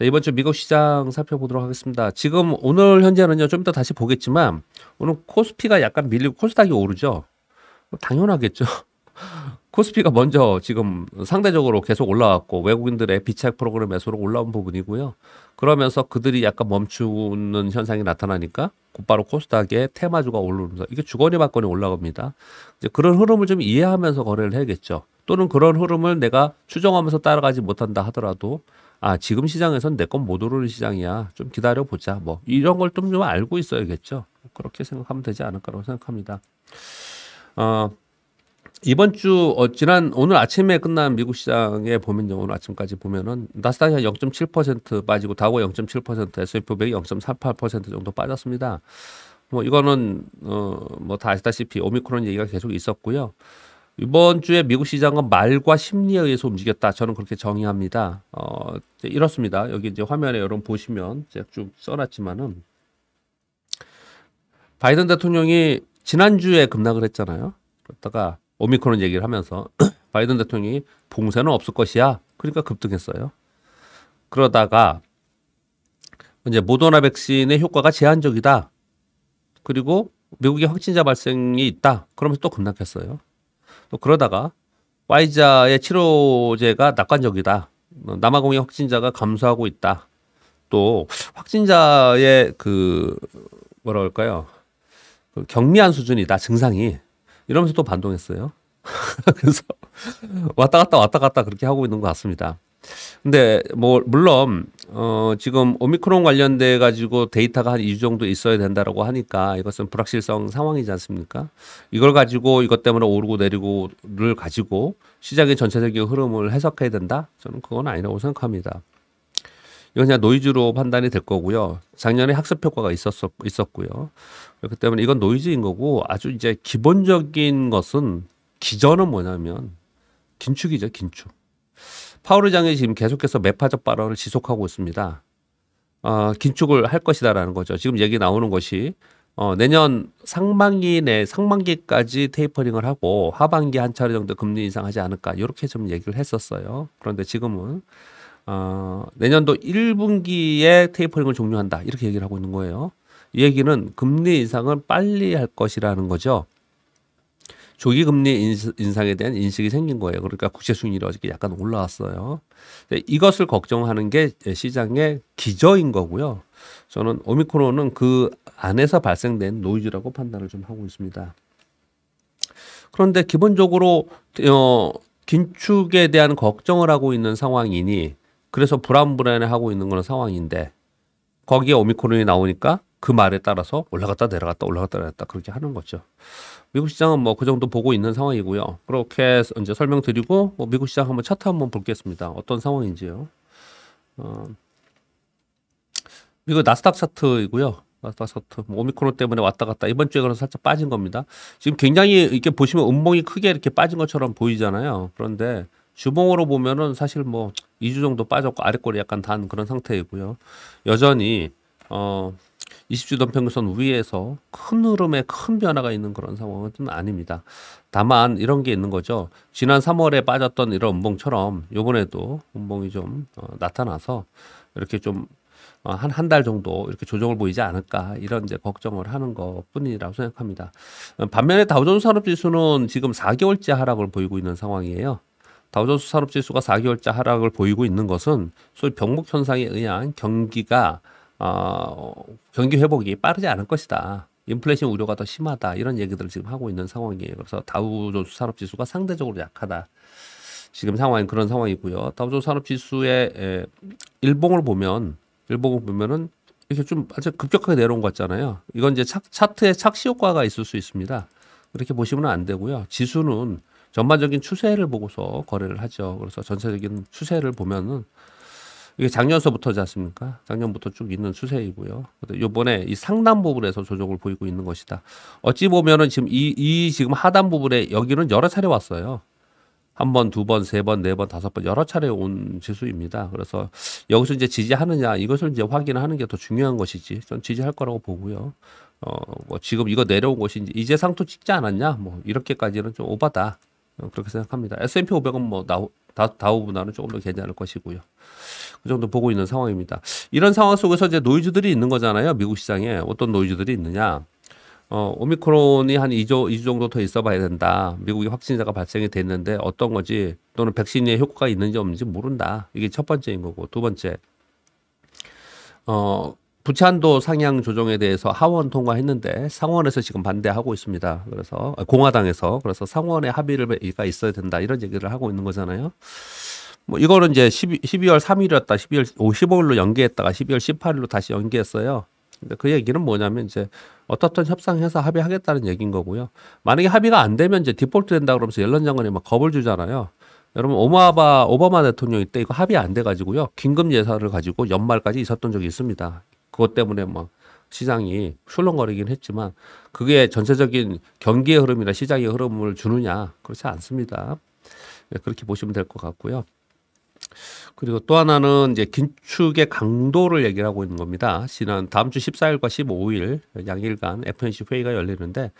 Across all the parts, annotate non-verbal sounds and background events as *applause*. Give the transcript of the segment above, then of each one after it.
자, 이번 주 미국 시장 살펴보도록 하겠습니다. 지금 오늘 현재는요, 좀 이따 다시 보겠지만, 오늘 코스피가 약간 밀리고 코스닥이 오르죠? 당연하겠죠. *laughs* 코스피가 먼저 지금 상대적으로 계속 올라왔고 외국인들의 비착 프로그램 매수로 올라온 부분이고요. 그러면서 그들이 약간 멈추는 현상이 나타나니까 곧바로 코스닥에 테마주가 오르면서 이게 주거니 받거니 올라갑니다. 이제 그런 흐름을 좀 이해하면서 거래를 해야겠죠. 또는 그런 흐름을 내가 추정하면서 따라가지 못한다 하더라도 아 지금 시장에선 내건못 오르는 시장이야 좀 기다려 보자 뭐 이런 걸 좀 좀 알고 있어야겠죠 그렇게 생각하면 되지 않을까라고 생각합니다. 어, 이번 주 어, 지난 오늘 아침에 끝난 미국 시장에 보면 요 오늘 아침까지 보면은 나스닥이 한0.7% 빠지고 다우가 0.7% S&P 500이 0.38% 정도 빠졌습니다. 뭐 이거는 어, 뭐다 아시다시피 오미크론 얘기가 계속 있었고요. 이번 주에 미국 시장은 말과 심리에 의해서 움직였다. 저는 그렇게 정의합니다. 어, 이렇습니다. 여기 이제 화면에 여러분 보시면 제가 좀 써놨지만은 바이든 대통령이 지난주에 급락을 했잖아요. 그러다가 오미크론 얘기를 하면서 *clears throat* 바이든 대통령이 봉쇄는 없을 것이야. 그러니까 급등했어요. 그러다가 이제 모더나 백신의 효과가 제한적이다. 그리고 미국의 확진자 발생이 있다. 그러면서 또 급락했어요. 또 그러다가 화이자의 치료제가 낙관적이다. 뭐 남아공의 확진자가 감소하고 있다. 또 확진자의 그 뭐라 그럴까요? 그 경미한 수준이다. 증상이 이러면서 또 반동했어요. *laughs* 그래서 왔다 갔다 왔다 갔다 그렇게 하고 있는 것 같습니다. 근데 뭐 물론 어 지금 오미크론 관련돼 가지고 데이터가 한 2주 정도 있어야 된다라고 하니까 이것은 불확실성 상황이지 않습니까? 이걸 가지고 이것 때문에 오르고 내리고를 가지고 시장의 전체적인 흐름을 해석해야 된다? 저는 그건 아니라고 생각합니다. 이건 그냥 노이즈로 판단이 될 거고요. 작년에 학습 효과가 있었었 있었고요. 그렇기 때문에 이건 노이즈인 거고 아주 이제 기본적인 것은 기전은 뭐냐면 긴축이죠, 긴축. 파월 의장이 지금 계속해서 매파적 발언을 지속하고 있습니다. 어, 긴축을 할 것이다라는 거죠. 지금 얘기 나오는 것이 어, 내년 상반기 내 상반기까지 테이퍼링을 하고 하반기 한 차례 정도 금리 인상하지 않을까 이렇게 좀 얘기를 했었어요. 그런데 지금은 어, 내년도 1분기에 테이퍼링을 종료한다 이렇게 얘기를 하고 있는 거예요. 이 얘기는 금리 인상을 빨리 할 것이라는 거죠. 조기 금리 인상에 대한 인식이 생긴 거예요. 그러니까 국제 수익률이 어저께 약간 올라왔어요. 이것을 걱정하는 게 시장의 기저인 거고요. 저는 오미크론은 그 안에서 발생된 노이즈라고 판단을 좀 하고 있습니다. 그런데 기본적으로 어, 긴축에 대한 걱정을 하고 있는 상황이니 그래서 불안불안해하고 있는 그런 상황인데 거기에 오미크론이 나오니까 그 말에 따라서 올라갔다 내려갔다 올라갔다 내려갔다 그렇게 하는 거죠. 미국 시장은 뭐 그 정도 보고 있는 상황이고요. 그렇게 이제 설명드리고 뭐 미국 시장 한번 차트 한번 볼겠습니다. 어떤 상황인지요. 어, 이거 나스닥 차트이고요. 나스닥 차트 뭐 오미크론 때문에 왔다 갔다 이번 주에 그래 살짝 빠진 겁니다. 지금 굉장히 이렇게 보시면 음봉이 크게 이렇게 빠진 것처럼 보이잖아요. 그런데 주봉으로 보면은 사실 뭐 2주 정도 빠졌고 아래꼬리 약간 단 그런 상태이고요. 여전히 어 20주년 평균선 위에서 큰 흐름에 큰 변화가 있는 그런 상황은 좀 아닙니다. 다만 이런 게 있는 거죠. 지난 3월에 빠졌던 이런 음봉처럼 요번에도 음봉이 좀 어, 나타나서 이렇게 좀 한 한달 어, 정도 이렇게 조정을 보이지 않을까 이런 이제 걱정을 하는 것뿐이라고 생각합니다. 반면에 다우존스 산업지수는 지금 4개월째 하락을 보이고 있는 상황이에요. 다우존스 산업지수가 4개월째 하락을 보이고 있는 것은 소위 병목 현상에 의한 경기가 어, 경기 회복이 빠르지 않을 것이다. 인플레이션 우려가 더 심하다. 이런 얘기들을 지금 하고 있는 상황이에요. 그래서 다우존스 산업지수가 상대적으로 약하다. 지금 상황이 그런 상황이고요. 다우존스 산업지수의 에, 일봉을 보면 일봉을 보면은 이렇게 좀 아주 급격하게 내려온 것 같잖아요. 이건 이제 차, 차트에 착시 효과가 있을 수 있습니다. 그렇게 보시면 안 되고요. 지수는 전반적인 추세를 보고서 거래를 하죠. 그래서 전체적인 추세를 보면은 이게 작년서부터지 않습니까? 작년부터 쭉 있는 수세이고요 요번에 이 상단 부분에서 조정을 보이고 있는 것이다. 어찌 보면은 지금 이, 이 지금 하단 부분에 여기는 여러 차례 왔어요. 한 번, 두 번, 세 번, 네 번, 다섯 번 여러 차례 온 지수입니다. 그래서 여기서 이제 지지하느냐 이것을 이제 확인하는 게 더 중요한 것이지. 전 지지할 거라고 보고요. 어, 뭐 지금 이거 내려온 것이 이제, 이제 상토 찍지 않았냐? 뭐 이렇게까지는 좀 오바다. 어, 그렇게 생각합니다. S&P 500은 뭐 나오 다우보다는 조금 더 괜찮을 것이고요. 그 정도 보고 있는 상황입니다. 이런 상황 속에서 이제 노이즈들이 있는 거잖아요. 미국 시장에 어떤 노이즈들이 있느냐? 어, 오미크론이 한 2주, 2주 정도 더 있어 봐야 된다. 미국이 확진자가 발생이 됐는데 어떤 거지 또는 백신의 효과가 있는지 없는지 모른다. 이게 첫 번째인 거고 두 번째. 어, 부찬도 상향 조정에 대해서 하원 통과했는데 상원에서 지금 반대하고 있습니다. 그래서 아, 공화당에서 그래서 상원의 합의가 있어야 된다 이런 얘기를 하고 있는 거잖아요. 뭐 이거는 이제 12, 12월 3일이었다 12월 15일로 연기했다가 12월 18일로 다시 연기했어요. 근데 그 얘기는 뭐냐면 이제 어떻든 협상해서 합의하겠다는 얘기인 거고요. 만약에 합의가 안 되면 이제 디폴트 된다 그러면서 옐런 장관이 막 겁을 주잖아요. 여러분 오마바 오바마 대통령이 때 이거 합의 안돼 가지고요. 긴급 예산을 가지고 연말까지 있었던 적이 있습니다. 그것 때문에 뭐 시장이 출렁거리긴 했지만 그게 전체적인 경기의 흐름이나 시장의 흐름을 주느냐 그렇지 않습니다. 예, 그렇게 보시면 될 것 같고요. 그리고 또 하나는 이제 긴축의 강도를 얘기를 하고 있는 겁니다. 지난 다음 주 14일과 15일 양일간 FNC 회의가 열리는데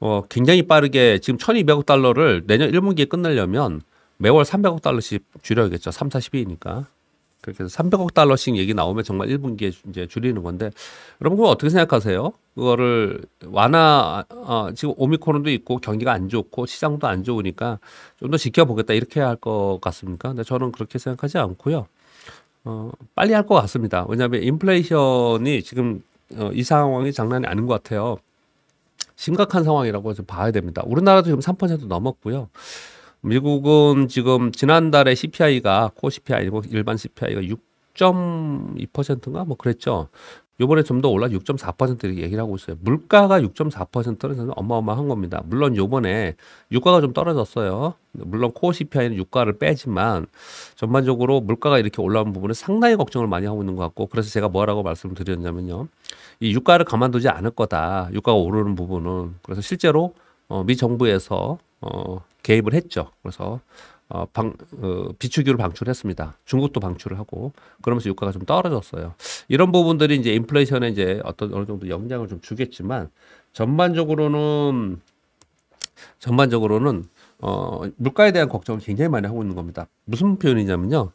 어 굉장히 빠르게 지금 1,200억 달러를 내년 1분기에 끝내려면 매월 300억 달러씩 줄여야겠죠. 3, 40이니까. 그렇게 해서 300억 달러씩 얘기 나오면 정말 1분기에 이제 줄이는 건데 여러분 그거 어떻게 생각하세요? 그거를 완화 어, 지금 오미크론도 있고 경기가 안 좋고 시장도 안 좋으니까 좀 더 지켜보겠다 이렇게 할 것 같습니까? 근데 저는 그렇게 생각하지 않고요. 어, 빨리 할 것 같습니다. 왜냐하면 인플레이션이 지금 어, 이 상황이 장난이 아닌 것 같아요. 심각한 상황이라고 좀 봐야 됩니다. 우리나라도 지금 3% 넘었고요. 미국은 지금 지난달에 CPI가 코 CPI 아니고 뭐 일반 CPI가 6.2%인가 뭐 그랬죠. 요번에 좀 더 올라 6 4 이렇게 얘기를 하고 있어요. 물가가 6.4%는 저는 어마어마한 겁니다. 물론 요번에 유가가 좀 떨어졌어요. 물론 코어 CPI는 유가를 빼지만 전반적으로 물가가 이렇게 올라온 부분에 상당히 걱정을 많이 하고 있는 것 같고 그래서 제가 뭐라고 말씀을 드렸냐면요. 이 유가를 가만두지 않을 거다. 유가가 오르는 부분은. 그래서 실제로 어, 미 정부에서 어, 개입을 했죠. 그래서 어, 방, 어, 비축유를 방출했습니다. 중국도 방출을 하고 그러면서 유가가 좀 떨어졌어요. 이런 부분들이 이제 인플레이션에 이제 어떤 어느 정도 영향을 좀 주겠지만 전반적으로는 전반적으로는 어, 물가에 대한 걱정을 굉장히 많이 하고 있는 겁니다. 무슨 표현이냐면요.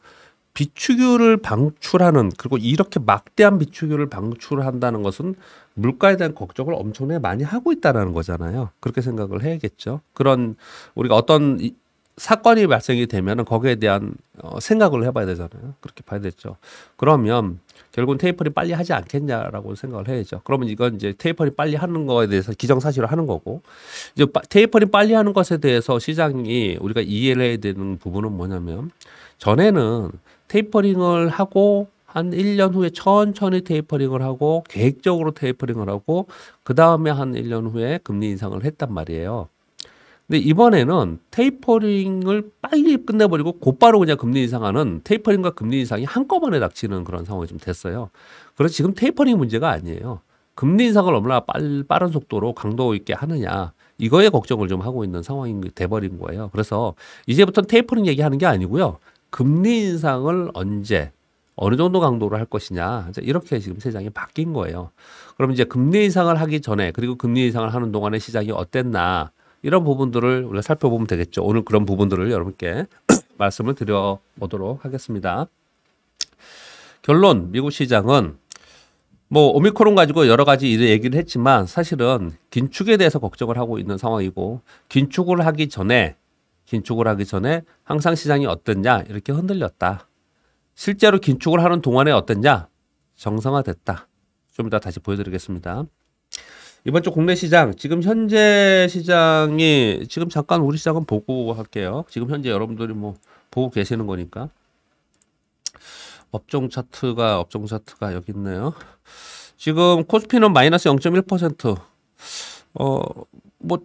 비축유를 방출하는 그리고 이렇게 막대한 비축유를 방출한다는 것은 물가에 대한 걱정을 엄청나게 많이 하고 있다라는 거잖아요. 그렇게 생각을 해야겠죠. 그런 우리가 어떤 이, 사건이 발생이 되면은 거기에 대한 어, 생각을 해봐야 되잖아요. 그렇게 봐야 되죠. 그러면 결국은 테이퍼링 빨리 하지 않겠냐라고 생각을 해야죠. 그러면 이건 이제 테이퍼링 빨리 하는 거에 대해서 기정사실을 하는 거고 이제 테이퍼링 빨리 하는 것에 대해서 시장이 우리가 이해를 해야 되는 부분은 뭐냐면 전에는 테이퍼링을 하고 한 1년 후에 천천히 테이퍼링을 하고 계획적으로 테이퍼링을 하고 그 다음에 한 1년 후에 금리 인상을 했단 말이에요. 근데 이번에는 테이퍼링을 빨리 끝내버리고 곧바로 그냥 금리 인상하는 테이퍼링과 금리 인상이 한꺼번에 닥치는 그런 상황이 좀 됐어요. 그래서 지금 테이퍼링 문제가 아니에요. 금리 인상을 얼마나 빨, 빠른 속도로 강도 있게 하느냐 이거에 걱정을 좀 하고 있는 상황이 돼버린 거예요. 그래서 이제부터는 테이퍼링 얘기하는 게 아니고요. 금리 인상을 언제 어느 정도 강도로 할 것이냐 이렇게 지금 세상이 바뀐 거예요. 그럼 이제 금리 인상을 하기 전에 그리고 금리 인상을 하는 동안에 시장이 어땠나 이런 부분들을 우리가 살펴보면 되겠죠. 오늘 그런 부분들을 여러분께 *clears throat* 말씀을 드려보도록 하겠습니다. 결론 미국 시장은 뭐 오미크론 가지고 여러 가지 일을 얘기를 했지만 사실은 긴축에 대해서 걱정을 하고 있는 상황이고 긴축을 하기 전에 긴축을 하기 전에 항상 시장이 어땠냐 이렇게 흔들렸다. 실제로 긴축을 하는 동안에 어땠냐 정상화됐다. 좀 이따 다시 보여드리겠습니다. 이번 주 국내 시장 지금 현재 시장이 지금 잠깐 우리 시장은 보고 할게요. 지금 현재 여러분들이 뭐 보고 계시는 거니까 업종 차트가 업종 차트가 여기 있네요. 지금 코스피는 마이너스 0.1%. 어뭐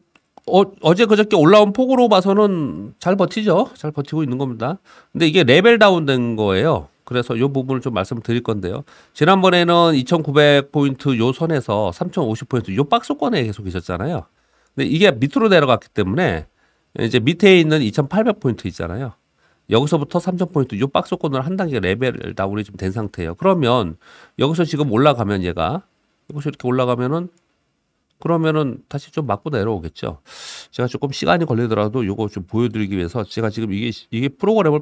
어, 제 그저께 올라온 폭으로 봐서는 잘 버티죠. 잘 버티고 있는 겁니다. 근데 이게 레벨 다운된 거예요. 그래서 이 부분을 좀 말씀드릴 건데요. 지난번에는 2,900포인트 요 선에서 3,050포인트 요 박스권에 계속 계셨잖아요. 근데 이게 밑으로 내려갔기 때문에 이제 밑에 있는 2,800포인트 있잖아요. 여기서부터 3,000포인트 요박스권으로한 단계 레벨 다운이 좀 된 상태예요. 그러면 여기서 지금 올라가면 얘가 이것이 이렇게 올라가면은 그러면은 다시 좀 맞고 내려오겠죠. 제가 조금 시간이 걸리더라도 이거 좀 보여드리기 위해서 제가 지금 이게 이게 프로그램을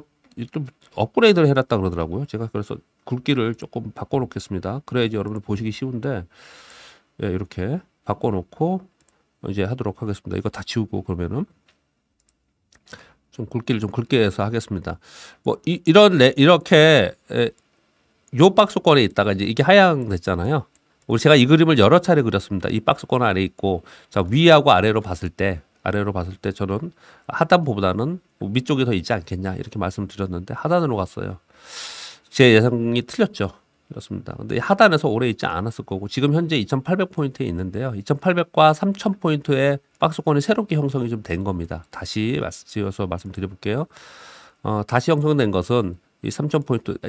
좀 업그레이드를 해놨다 그러더라고요. 제가 그래서 굵기를 조금 바꿔놓겠습니다. 그래야지 여러분들 보시기 쉬운데 예, 이렇게 바꿔놓고 이제 하도록 하겠습니다. 이거 다 지우고 그러면은 좀 굵기를 좀 굵게 해서 하겠습니다. 뭐 이, 런 이렇게 에, 요 박스권에 있다가 이제 이게 하향 됐잖아요. 오늘 제가 이 그림을 여러 차례 그렸습니다. 이 박스권 안에 있고 자 위하고 아래로 봤을 때 아래로 봤을 때 저는 하단보다는 위쪽에 뭐 더 있지 않겠냐 이렇게 말씀드렸는데 하단으로 갔어요. 제 예상이 틀렸죠. 그렇습니다. 근데 하단에서 오래 있지 않았을 거고 지금 현재 2,800포인트에 있는데요. 2,800과 3,000포인트의 박스권이 새롭게 형성이 좀 된 겁니다. 다시 말씀드려서 말씀드려볼게요. 어, 다시 형성된 것은 이 3,000포인트,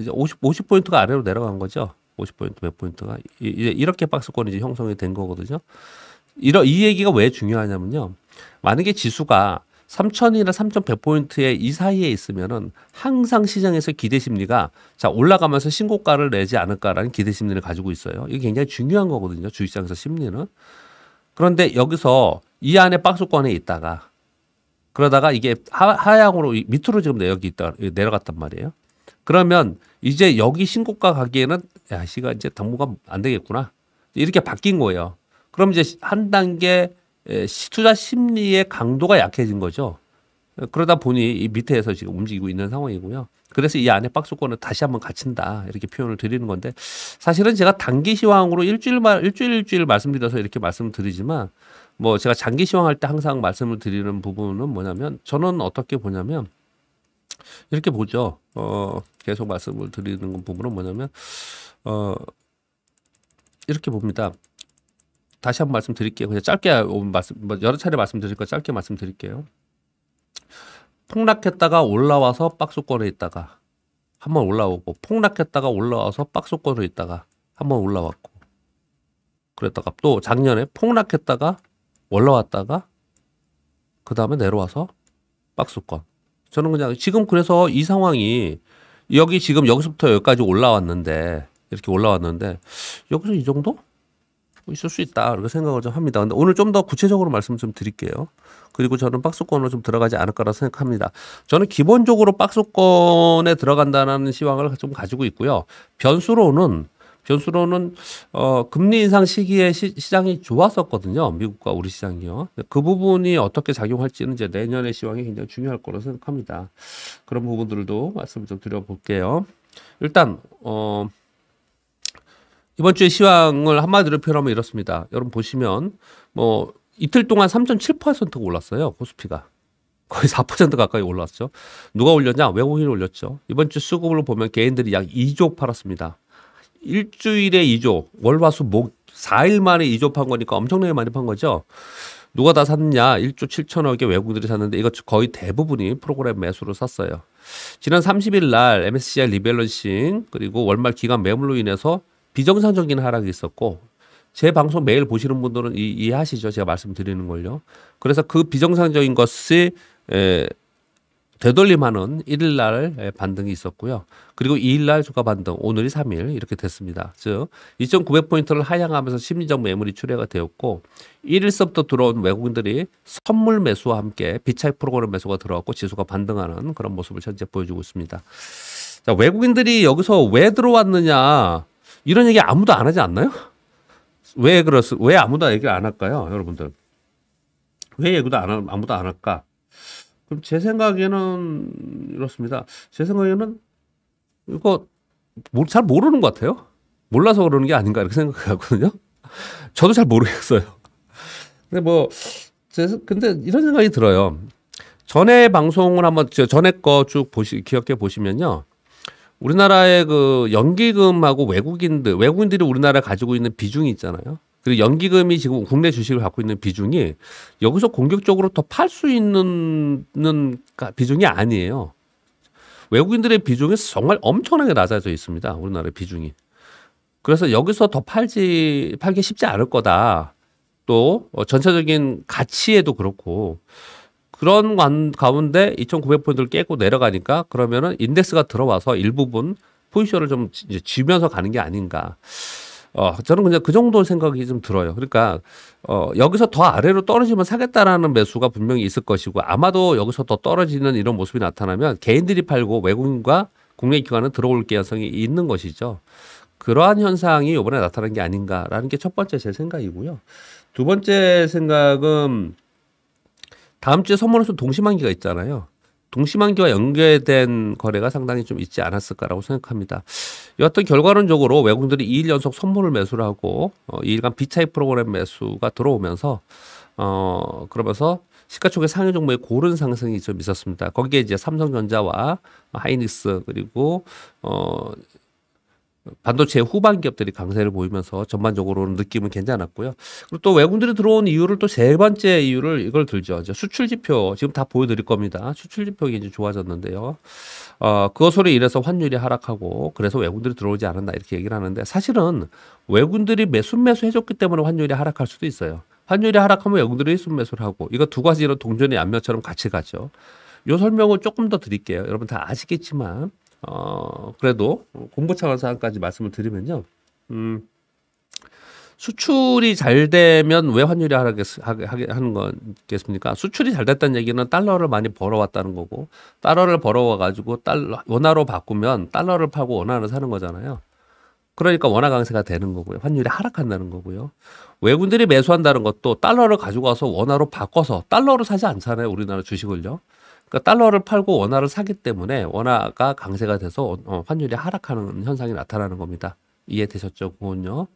50포인트가 아래로 내려간 거죠. 50포인트, 몇포인트가 이제 이렇게 박스권이 이제 형성이 된 거거든요. 이러, 이 얘기가 왜 중요하냐면요. 만약에 지수가 3,000이나 3,100포인트의 이 사이에 있으면은 항상 시장에서 기대 심리가 자, 올라가면서 신고가를 내지 않을까라는 기대 심리를 가지고 있어요. 이게 굉장히 중요한 거거든요. 주식장에서 심리는. 그런데 여기서 이 안에 박스권에 있다가 그러다가 이게 하, 하향으로 밑으로 지금 내려갔단 말이에요. 그러면 이제 여기 신고가 가기에는 야 시가 이제 당분간 안 되겠구나 이렇게 바뀐 거예요. 그럼 이제 한 단계 투자 심리의 강도가 약해진 거죠. 그러다 보니 이 밑에서 지금 움직이고 있는 상황이고요. 그래서 이 안에 박스권을 다시 한번 갇힌다 이렇게 표현을 드리는 건데 사실은 제가 단기 시황으로 일주일만 일주일 일주일 말씀드려서 이렇게 말씀드리지만 을뭐 제가 장기 시황할 때 항상 말씀을 드리는 부분은 뭐냐면 저는 어떻게 보냐면 이렇게 보죠. 어, 계속 말씀을 드리는 부분은 뭐냐면, 어, 이렇게 봅니다. 다시 한번 말씀드릴게요. 그냥 짧게 말씀, 뭐 여러 차례 말씀드릴 거 짧게 말씀드릴게요. 폭락했다가 올라와서 박수권에 있다가 한 번 올라오고 폭락했다가 올라와서 박수권에 있다가 한 번 올라왔고 그랬다가 또 작년에 폭락했다가 올라왔다가 그 다음에 내려와서 박수권 저는 그냥 지금 그래서 이 상황이 여기 지금 여기서부터 여기까지 올라왔는데 이렇게 올라왔는데 여기서 이 정도 있을 수 있다 이렇게 생각을 좀 합니다. 근데 오늘 좀 더 구체적으로 말씀 좀 드릴게요. 그리고 저는 박스권으로 좀 들어가지 않을까라 고 생각합니다. 저는 기본적으로 박스권에 들어간다는 시황을 좀 가지고 있고요. 변수로는 변수로는 어 금리 인상 시기에 시, 장이 좋았었거든요. 미국과 우리 시장이요. 그 부분이 어떻게 작용할지는 이제 내년의 시황이 굉장히 중요할 거로 생각합니다. 그런 부분들도 말씀 을좀 드려볼게요. 일단 어 이번 주의 시황을 한마디로 표현하면 이렇습니다. 여러분 보시면 뭐 이틀 동안 3.7%가 올랐어요. 코스피가. 거의 4% 가까이 올랐죠. 누가 올렸냐? 외국인이 올렸죠. 이번 주 수급으로 보면 개인들이 약 2조 팔았습니다. 일주일에 2조, 월화수 목 4일 만에 2조 판 거니까 엄청나게 많이 판 거죠. 누가 다 샀냐? 1조 7천억의 외국들이 샀는데 이거 거의 대부분이 프로그램 매수로 샀어요. 지난 30일 날 MSCI 리밸런싱 그리고 월말 기간 매물로 인해서 비정상적인 하락이 있었고 제 방송 매일 보시는 분들은 이, 해하시죠 제가 말씀드리는 걸요. 그래서 그 비정상적인 것이 에, 되돌림하는 1일 날 예, 반등이 있었고요. 그리고 2일 날 주가 반등, 오늘이 3일 이렇게 됐습니다. 즉 2,900포인트를 하향하면서 심리적 매물이 출회가 되었고 1일서부터 들어온 외국인들이 선물 매수와 함께 비차익 프로그램 매수가 들어왔고 지수가 반등하는 그런 모습을 현재 보여주고 있습니다. 자, 외국인들이 여기서 왜 들어왔느냐 이런 얘기 아무도 안 하지 않나요? 왜 그렇, 왜 아무도 얘기를 안 할까요? 여러분들. 왜 얘기도 안, 아무도 안 할까? 그럼 제 생각에는 이렇습니다. 제 생각에는 이거 잘 모르는 것 같아요. 몰라서 그러는 게 아닌가 이렇게 생각하거든요. 저도 잘 모르겠어요. 근데 뭐, 제, 근데 이런 생각이 들어요. 전에 방송을 한번 전에 거 쭉 보시 기억해 보시면요. 우리나라의 그 연기금하고 외국인들 외국인들이 우리나라 가지고 있는 비중이 있잖아요. 그리고 연기금이 지금 국내 주식을 갖고 있는 비중이 여기서 공격적으로 더 팔 수 있는 비중이 아니에요. 외국인들의 비중이 정말 엄청나게 낮아져 있습니다. 우리나라의 비중이. 그래서 여기서 더 팔지 팔기 쉽지 않을 거다. 또 어, 전체적인 가치에도 그렇고 그런 관, 가운데 2,900포인트를 깨고 내려가니까 그러면은 인덱스가 들어와서 일부분 포지션을 좀 지면서 가는 게 아닌가. 어, 저는 그냥 그 정도 생각이 좀 들어요. 그러니까 어, 여기서 더 아래로 떨어지면 사겠다라는 매수가 분명히 있을 것이고 아마도 여기서 더 떨어지는 이런 모습이 나타나면 개인들이 팔고 외국인과 국내 기관은 들어올 개연성이 있는 것이죠. 그러한 현상이 이번에 나타난 게 아닌가라는 게 첫 번째 제 생각이고요. 두 번째 생각은 다음 주에 선물에서 동심환기가 있잖아요. 동시만기와 연계된 거래가 상당히 좀 있지 않았을까라고 생각합니다. 여하튼 결과론적으로 외국인들이 2일 연속 선물을 매수를 하고 2일간 어, 비차익 프로그램 매수가 들어오면서 어 그러면서 시가총액 상위 종목의 고른 상승이 좀 있었습니다. 거기에 이제 삼성전자와 하이닉스 그리고 어 반도체 후반 기업들이 강세를 보이면서 전반적으로는 느낌은 괜찮았고요. 그리고 또 외국인들이 들어온 이유를 또 세 번째 이유를 이걸 들죠. 이제 수출 지표 지금 다 보여드릴 겁니다. 수출 지표가 이제 좋아졌는데요. 어, 그것으로 인해서 환율이 하락하고 그래서 외국인들이 들어오지 않았나 이렇게 얘기를 하는데 사실은 외국인들이 매수 매수 해줬기 때문에 환율이 하락할 수도 있어요. 환율이 하락하면 외국인들이 순매수를 하고 이거 두가지 이런 동전의 양면처럼 같이 가죠. 요 설명을 조금 더 드릴게요. 여러분 다 아시겠지만 어, 그래도 공부 차원 사항까지 말씀을 드리면요. 음, 수출이 잘 되면 왜 환율이 하락하 했게 하는 거겠습니까? 수출이 잘 됐다는 얘기는 달러를 많이 벌어왔다는 거고, 달러를 벌어와가지고 달러, 원화로 바꾸면 달러를 파고 원화를 사는 거잖아요. 그러니까 원화 강세가 되는 거고요. 환율이 하락한다는 거고요. 외국인들이 매수한다는 것도 달러를 가지고 와서 원화로 바꿔서 달러로 사지 않잖아요. 우리나라 주식을요. 그러니까 달러를 팔고 원화를 사기 때문에 원화가 강세가 돼서 어, 어, 환율이 하락하는 현상이 나타나는 겁니다. 이해되셨죠? 그건요.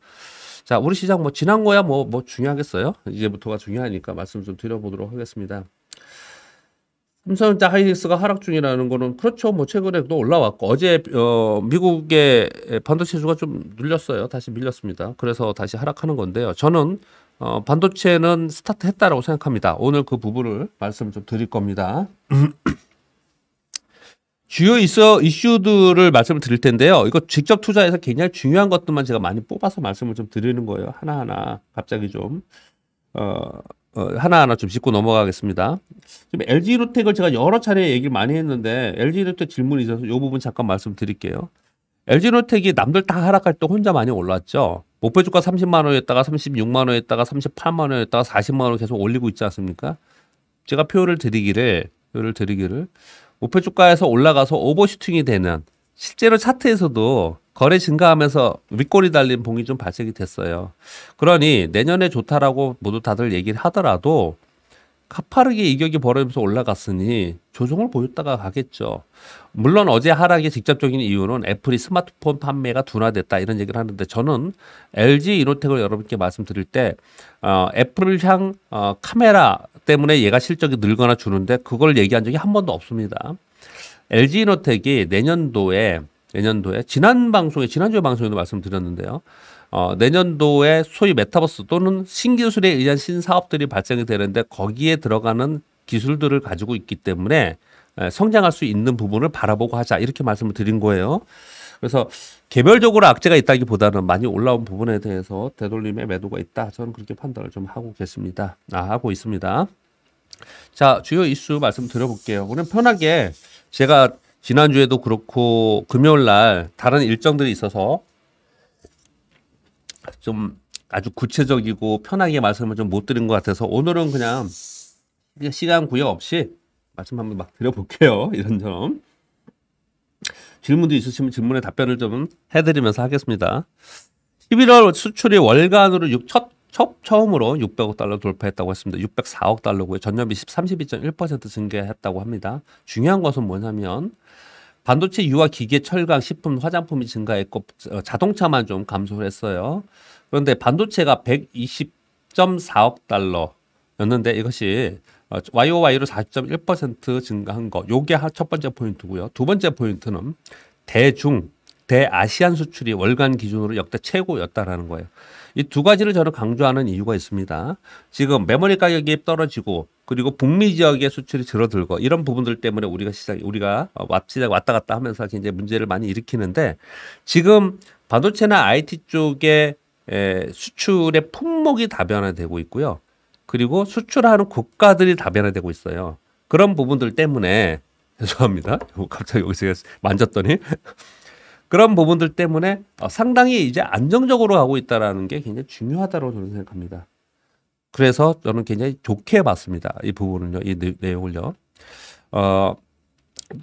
자, 우리 시장 뭐 지난 거야 뭐뭐 뭐 중요하겠어요? 이제부터가 중요하니까 말씀 좀 드려보도록 하겠습니다. 삼성전자 하이닉스가 하락 중이라는 거는 그렇죠. 뭐 최근에도 올라왔고 어제 어 미국의 반도체 주가 좀 눌렸어요. 다시 밀렸습니다. 그래서 다시 하락하는 건데요. 저는 어, 반도체는 스타트했다라고 생각합니다. 오늘 그 부분을 말씀 을좀 드릴 겁니다. *clears throat* 주요 있어 이슈들을 말씀을 드릴 텐데요. 이거 직접 투자해서 굉장히 중요한 것들만 제가 많이 뽑아서 말씀을 좀 드리는 거예요. 하나하나 갑자기 좀 어, 어, 하나하나 좀 짚고 넘어가겠습니다. 지금 LG 노텍을 제가 여러 차례 얘기를 많이 했는데 LG 노텍 질문이 있어서 이 부분 잠깐 말씀드릴게요. LG 노텍이 남들 다 하락할 때 혼자 많이 올랐죠. 목표 주가 30만 원이었다가 36만 원이었다가 38만 원이었다가 40만 원 계속 올리고 있지 않습니까? 제가 표를 드리기를 표를 드리기를 목표 주가에서 올라가서 오버슈팅이 되는 실제로 차트에서도 거래 증가하면서 윗골이 달린 봉이 좀발색이 됐어요. 그러니 내년에 좋다라고 모두 다들 얘기를 하더라도 가파르게 이격이 벌어지면서 올라갔으니 조정을 보였다가 가겠죠. 물론 어제 하락의 직접적인 이유는 애플이 스마트폰 판매가 둔화됐다 이런 얘기를 하는데 저는 LG 이노텍을 여러분께 말씀드릴 때 어, 애플향 어, 카메라 때문에 얘가 실적이 늘거나 주는데 그걸 얘기한 적이 한 번도 없습니다. LG 이노텍이 내년도에 내년도에 지난 방송에 지난주 에 방송에도 말씀드렸는데요. 어, 내년도에 소위 메타버스 또는 신기술에 의한 신사업들이 발생이 되는데 거기에 들어가는 기술들을 가지고 있기 때문에 성장할 수 있는 부분을 바라보고 하자 이렇게 말씀을 드린 거예요. 그래서 개별적으로 악재가 있다기보다는 많이 올라온 부분에 대해서 되돌림의 매도가 있다. 저는 그렇게 판단을 좀 하고 계십니다. 아, 하고 있습니다. 자, 주요 이슈 말씀드려볼게요. 그냥 편하게 제가 지난주에도 그렇고 금요일 날 다른 일정들이 있어서 좀 아주 구체적이고 편하게 말씀을 좀 못 드린 것 같아서 오늘은 그냥 시간 구역 없이 말씀 한번 막 드려볼게요. *laughs* 이런 점. 질문도 있으시면 질문에 답변을 좀 해드리면서 하겠습니다. 11월 수출이 월간으로 6, 첫, 첫, 처음으로 600억 달러 돌파했다고 했습니다. 604억 달러고요. 전년비 32.1% 증가했다고 합니다. 중요한 것은 뭐냐면 반도체 유화 기계 철강 식품 화장품이 증가했고 어, 자동차만 좀 감소했어요. 를 그런데 반도체가 120.4억 달러였는데 이것이 YOY로 4 1 증가한 거. 요게 첫 번째 포인트고요. 두 번째 포인트는 대중 대아시안 수출이 월간 기준으로 역대 최고였다라는 거예요. 이두 가지를 저는 강조하는 이유가 있습니다. 지금 메모리 가격이 떨어지고 그리고 북미 지역의 수출이 줄어들고 이런 부분들 때문에 우리가 시장 우리가 어, 시장 왔다 갔다 하면서 굉장히 문제를 많이 일으키는데 지금 반도체나 IT 쪽 에, 수출의 품목이 다변화되고 있고요. 그리고 수출하는 국가들이 다변화되고 있어요. 그런 부분들 때문에 *laughs* 죄송합니다. 갑자기 여기서 만졌더니 그런 부분들 때문에 어, 상당히 이제 안정적으로 가고 있다라는 게 굉장히 중요하다고 저는 생각합니다. 그래서 저는 굉장히 좋게 봤습니다. 이 부분은요, 이 내용을요. 어,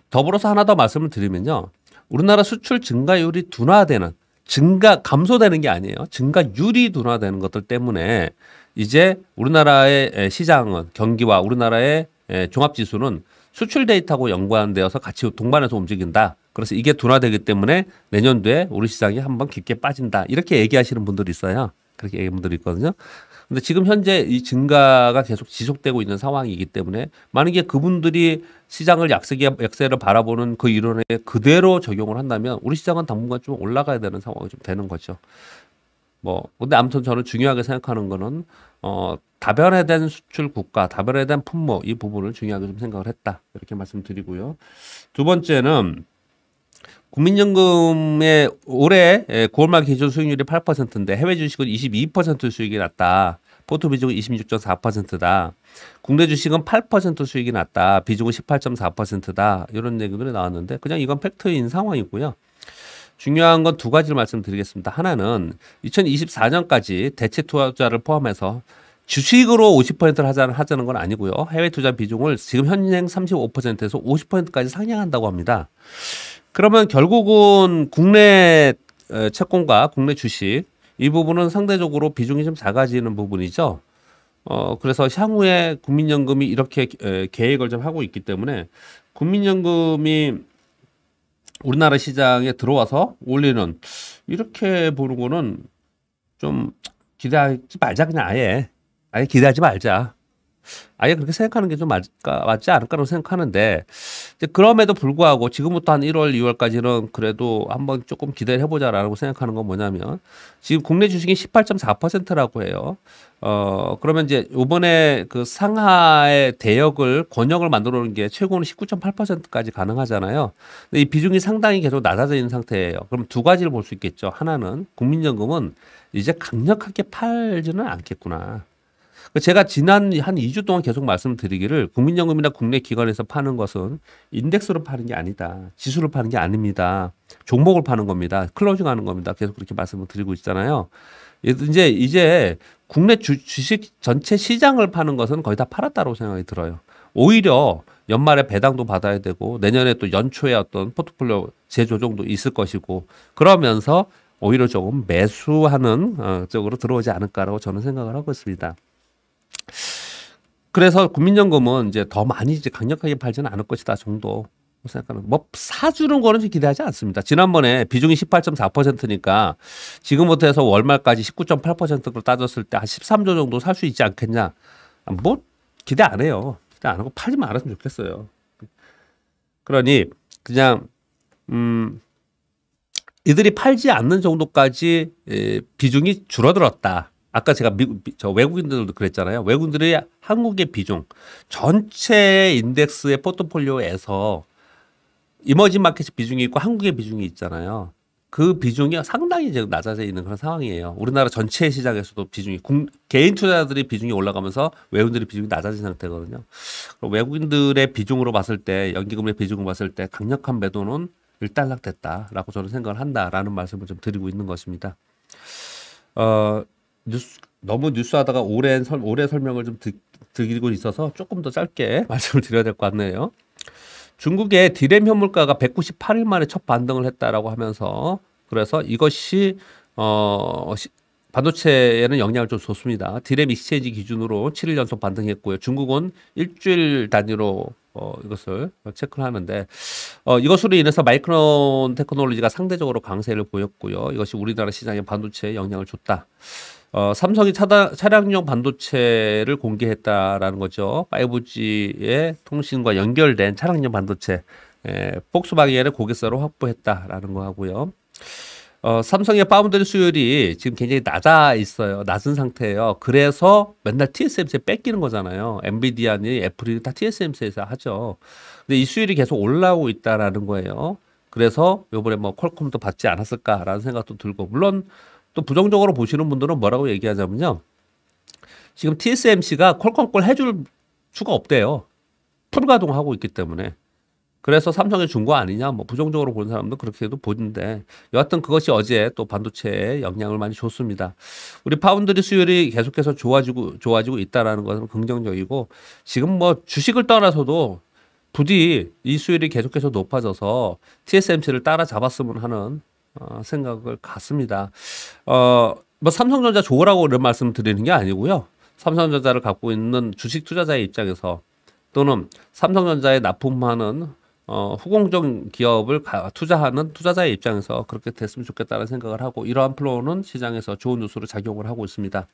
더불어서 하나 더 말씀을 드리면요. 우리나라 수출 증가율이 둔화되는 증가 감소되는 게 아니에요. 증가율이 둔화되는 것들 때문에 이제 우리나라의 시장은 경기와 우리나라의 종합 지수는 수출 데이터하고 연관되어서 같이 동반해서 움직인다. 그래서 이게 둔화되기 때문에 내년도에 우리 시장이 한번 깊게 빠진다. 이렇게 얘기하시는 분들이 있어요. 그렇게 얘기하는 분들이 있거든요. 근데 지금 현재 이 증가가 계속 지속되고 있는 상황이기 때문에 만약에 그분들이 시장을 약세기, 약세를 바라보는 그 이론에 그대로 적용을 한다면 우리 시장은 당분간 좀 올라가야 되는 상황이 좀 되는 거죠. 뭐 근데 아무튼 저는 중요하게 생각하는 거는 어 다변에 대한 수출 국가, 다변에 대한 품목 이 부분을 중요하게 좀 생각을 했다 이렇게 말씀드리고요. 두 번째는 국민연금의 올해 9월 예, 말 기준 수익률이 8%인데 해외 주식은 22% 수익이 났다. 포토 비중은 26.4%다. 국내 주식은 8% 수익이 났다. 비중은 18.4%다. 이런 얘기들이 나왔는데 그냥 이건 팩트인 상황이고요. 중요한 건 두 가지를 말씀드리겠습니다. 하나는 2024년까지 대체 투자를 포함해서 주식으로 50%를 하자는, 하자는 건 아니고요. 해외 투자 비중을 지금 현행 35%에서 50%까지 상향한다고 합니다. 그러면 결국은 국내 채권과 국내 주식 이 부분은 상대적으로 비중이 좀 작아지는 부분이죠. 어, 그래서 향후에 국민연금이 이렇게 계획을 좀 하고 있기 때문에 국민연금이 우리나라 시장에 들어와서 올리는 이렇게 보는 거는 좀 기대하지 말자 그냥 아예 아예 기대하지 말자 아예 그렇게 생각하는 게 좀 맞을까 맞지 않을까라고 생각하는데 이제 그럼에도 불구하고 지금부터 한 1월 2월까지는 그래도 한번 조금 기대를 해보자라고 생각하는 건 뭐냐면 지금 국내 주식이 18.4%라고 해요. 어 그러면 이제 요번에 그 상하의 대역을 권역을 만들어 놓은 게 최고는 19.8%까지 가능하잖아요. 근데 이 비중이 상당히 계속 낮아져 있는 상태예요. 그럼 두 가지를 볼 수 있겠죠. 하나는 국민연금은 이제 강력하게 팔지는 않겠구나. 그 제가 지난 한 2주 동안 계속 말씀드리기를 국민연금이나 국내 기관에서 파는 것은 인덱스로 파는 게 아니다. 지수로 파는 게 아닙니다. 종목을 파는 겁니다. 클로징 하는 겁니다. 계속 그렇게 말씀을 드리고 있잖아요. 이제 이제 국내 주, 주식 전체 시장을 파는 것은 거의 다 팔았다고 생각이 들어요. 오히려 연말에 배당도 받아야 되고 내년에 또 연초에 어떤 포트폴리오 재조정도 있을 것이고 그러면서 오히려 조금 매수하는 어, 쪽으로 들어오지 않을까라고 저는 생각을 하고 있습니다. 그래서 국민연금은 이제 더 많이 이제 강력하게 팔지는 않을 것이다 정도 생각하는 뭐 사주는 거는 기대하지 않습니다. 지난번에 비중이 18.4%니까 지금부터 해서 월말까지 19.8%로 따졌을 때한 13조 정도 살 수 있지 않겠냐. 뭐 기대 안 해요. 기대 안 하고 팔지 말았으면 좋겠어요. 그러니 그냥 음 이들이 팔지 않는 정도까지 비중이 줄어들었다. 아까 제가 미, 저 외국인들도 그랬잖아요. 외국인들의 한국의 비중 전체 인덱스의 포트폴리오에서 이머징 마켓 비중이 있고 한국의 비중이 있잖아요. 그 비중이 상당히 지금 낮아져 있는 그런 상황이에요. 우리나라 전체 시장에서도 비중이 국, 개인 투자자들이 비중이 올라가면서 외국인들의 비중이 낮아진 상태거든요. 외국인들의 비중으로 봤을 때 연기금의 비중으로 봤을 때 강력한 매도는 일단락됐다라고 저는 생각을 한다라는 말씀을 좀 드리고 있는 것입니다. 어, 뉴스 너무 뉴스 하다가 오랜 설, 오래 설명을 좀 드리고 있어서 조금 더 짧게 *laughs* 말씀을 드려야 될 것 같네요. 중국의 디램 현물가가 198일 만에 첫 반등을 했다라고 하면서 그래서 이것이 어 시, 반도체에는 영향을 좀 줬습니다. 디램 익스체인지 기준으로 7일 연속 반등했고요. 중국은 일주일 단위로 어, 이것을 체크를 하는데 어, 이것으로 인해서 마이크론 테크놀로지가 상대적으로 강세를 보였고요. 이것이 우리나라 시장의 반도체에 영향을 줬다. 어, 삼성이 차다, 차량용 반도체를 공개했다라는 거죠. 5G의 통신과 연결된 차량용 반도체. 예, 폭스바겐의 고객사로 확보했다라는 거 하고요. 어, 삼성의 파운드리 수율이 지금 굉장히 낮아 있어요. 낮은 상태예요. 그래서 맨날 TSMC에 뺏기는 거잖아요. 엔비디아니 애플이 다 TSMC에서 하죠. 근데 이 수율이 계속 올라오고 있다라는 거예요. 그래서 요번에 뭐 퀄컴도 받지 않았을까라는 생각도 들고 물론 또 부정적으로 보시는 분들은 뭐라고 얘기하자면요. 지금 TSMC가 콜콜콜 해줄 수가 없대요. 풀가동하고 있기 때문에. 그래서 삼성에 준 거 아니냐 뭐 부정적으로 보는 사람도 그렇게도 보는데 여하튼 그것이 어제 또 반도체에 영향을 많이 줬습니다. 우리 파운드리 수율이 계속해서 좋아지고 좋아지고 있다라는 것은 긍정적이고 지금 뭐 주식을 떠나서도 부디 이 수율이 계속해서 높아져서 TSMC를 따라잡았으면 하는 어, 생각을 갖습니다. 어, 뭐 삼성전자 좋으라고 이런 말씀 드리는 게 아니고요. 삼성전자를 갖고 있는 주식 투자자의 입장에서 또는 삼성전자에 납품하는 어, 후공정 기업을 가, 투자하는 투자자의 입장에서 그렇게 됐으면 좋겠다는 생각을 하고 이러한 플로우는 시장에서 좋은 뉴스로 작용을 하고 있습니다.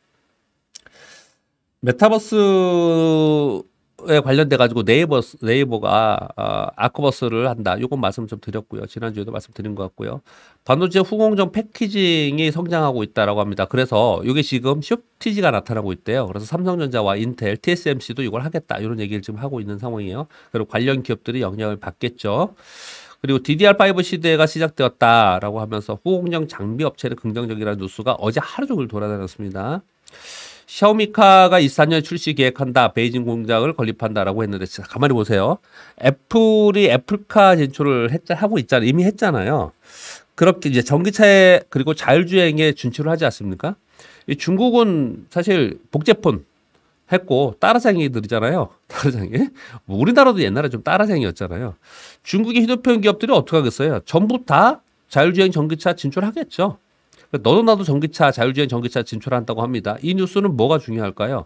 메타버스 에 관련돼 가지고 네이버 네이버가 어, 아크버스를 한다. 이건 말씀 좀 드렸고요. 지난주에도 말씀드린 것 같고요. 반도체 후공정 패키징이 성장하고 있다라고 합니다. 그래서 이게 지금 쇼티지가 나타나고 있대요. 그래서 삼성전자와 인텔, TSMC도 이걸 하겠다. 이런 얘기를 지금 하고 있는 상황이에요. 그리고 관련 기업들이 영향을 받겠죠. 그리고 DDR5 시대가 시작되었다라고 하면서 후공정 장비 업체는 긍정적이라는 뉴스가 어제 하루 종일 돌아다녔습니다. 샤오미카가 24년 출시 계획한다. 베이징 공장을 건립한다라고 했는데 가만히 보세요. 애플이 애플카 진출을 했, 하고 있잖아요. 이미 했잖아요. 그렇게 이제 전기차에 그리고 자율주행에 진출을 하지 않습니까? 이 중국은 사실 복제폰 했고 따라생이들이잖아요 *laughs* 따라쟁이. 우리나라도 옛날에 좀따라생이었잖아요 중국의 휴대폰 기업들이 어떻게 하겠어요? 전부 다 자율주행 전기차 진출하겠죠. 너도 나도 전기차 자율주행 전기차 진출한다고 합니다. 이 뉴스는 뭐가 중요할까요?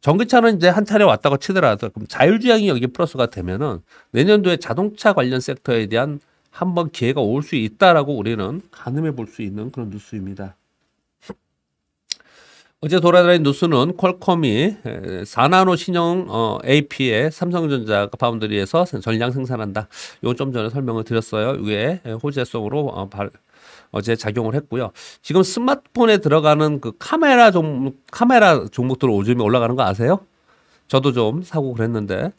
전기차는 이제 한 차례 왔다고 치더라도 그럼 자율주행이 여기 플러스가 되면은 내년도에 자동차 관련 섹터에 대한 한번 기회가 올 수 있다라고 우리는 가늠해 볼 수 있는 그런 뉴스입니다. 어제 돌아다닌 뉴스는 퀄컴이 4나노 신형 어, AP에 삼성전자 파운드리에서 전량 생산한다. 요좀 전에 설명을 드렸어요. 이게 호재성으로 어, 어제 작용을 했고요. 지금 스마트폰에 들어가는 그 카메라 종 카메라 종목들 오줌이 올라가는 거 아세요? 저도 좀 사고 그랬는데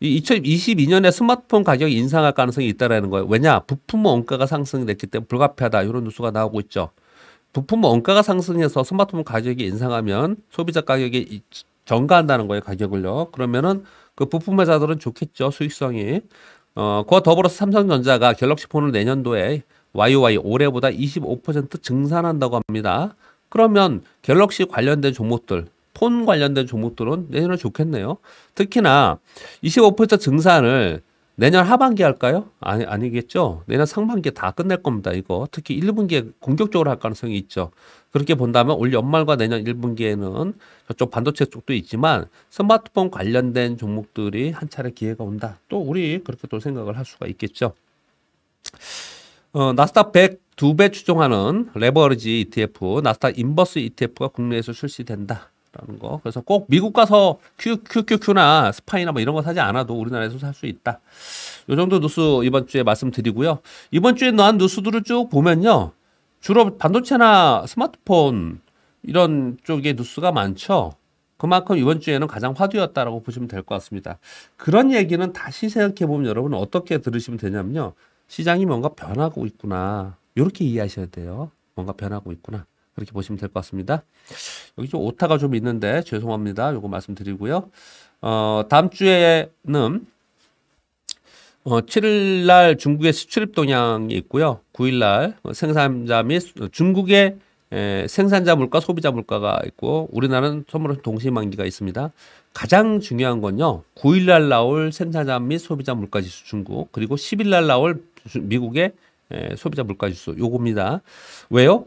이 2022년에 스마트폰 가격이 인상할 가능성이 있다라는 거예요. 왜냐? 부품 원가가 상승이 됐기 때문에 불가피하다 이런 뉴스가 나오고 있죠. 부품 원가가 상승해서 스마트폰 가격이 인상하면 소비자 가격이 증가한다는 거예요, 가격을요. 그러면은 그 부품 회사들은 좋겠죠, 수익성이. 어, 그와 더불어서 삼성전자가 갤럭시 폰을 내년도에 YOY 올해보다 25% 증산한다고 합니다. 그러면 갤럭시 관련된 종목들, 폰 관련된 종목들은 내년에 좋겠네요. 특히나 25% 증산을 내년 하반기 할까요? 아니, 아니겠죠. 내년 상반기에 다 끝낼 겁니다. 이거 특히 1분기에 공격적으로 할 가능성이 있죠. 그렇게 본다면 올 연말과 내년 1분기에는 저쪽 반도체 쪽도 있지만 스마트폰 관련된 종목들이 한 차례 기회가 온다. 또 우리 그렇게 또 생각을 할 수가 있겠죠. 어, 나스닥 100두배 추종하는 레버리지 ETF, 나스닥 인버스 ETF가 국내에서 출시된다라는 거. 그래서 꼭 미국 가서 QQQQ나 스파이나 뭐 이런 거 사지 않아도 우리나라에서 살 수 있다. 요 정도 뉴스 이번 주에 말씀드리고요. 이번 주에 나온 뉴스들을 쭉 보면요. 주로 반도체나 스마트폰 이런 쪽의 뉴스가 많죠. 그만큼 이번 주에는 가장 화두였다라고 보시면 될 것 같습니다. 그런 얘기는 다시 생각해 보면 여러분 어떻게 들으시면 되냐면요. 시장이 뭔가 변하고 있구나. 이렇게 이해하셔야 돼요. 뭔가 변하고 있구나. 그렇게 보시면 될 것 같습니다. 여기 좀 오타가 좀 있는데 죄송합니다. 요거 말씀드리고요. 어, 다음 주에는 어, 7일 날 중국의 수출입 동향이 있고요. 9일 날 생산자 및 중국의 에, 생산자 물가, 소비자 물가가 있고 우리나라는 선물 동시만기가 있습니다. 가장 중요한 건요. 9일 날 나올 생산자 및 소비자 물가 지수 중국 그리고 10일 날 나올 미국의 소비자 물가지수 요겁니다. 왜요?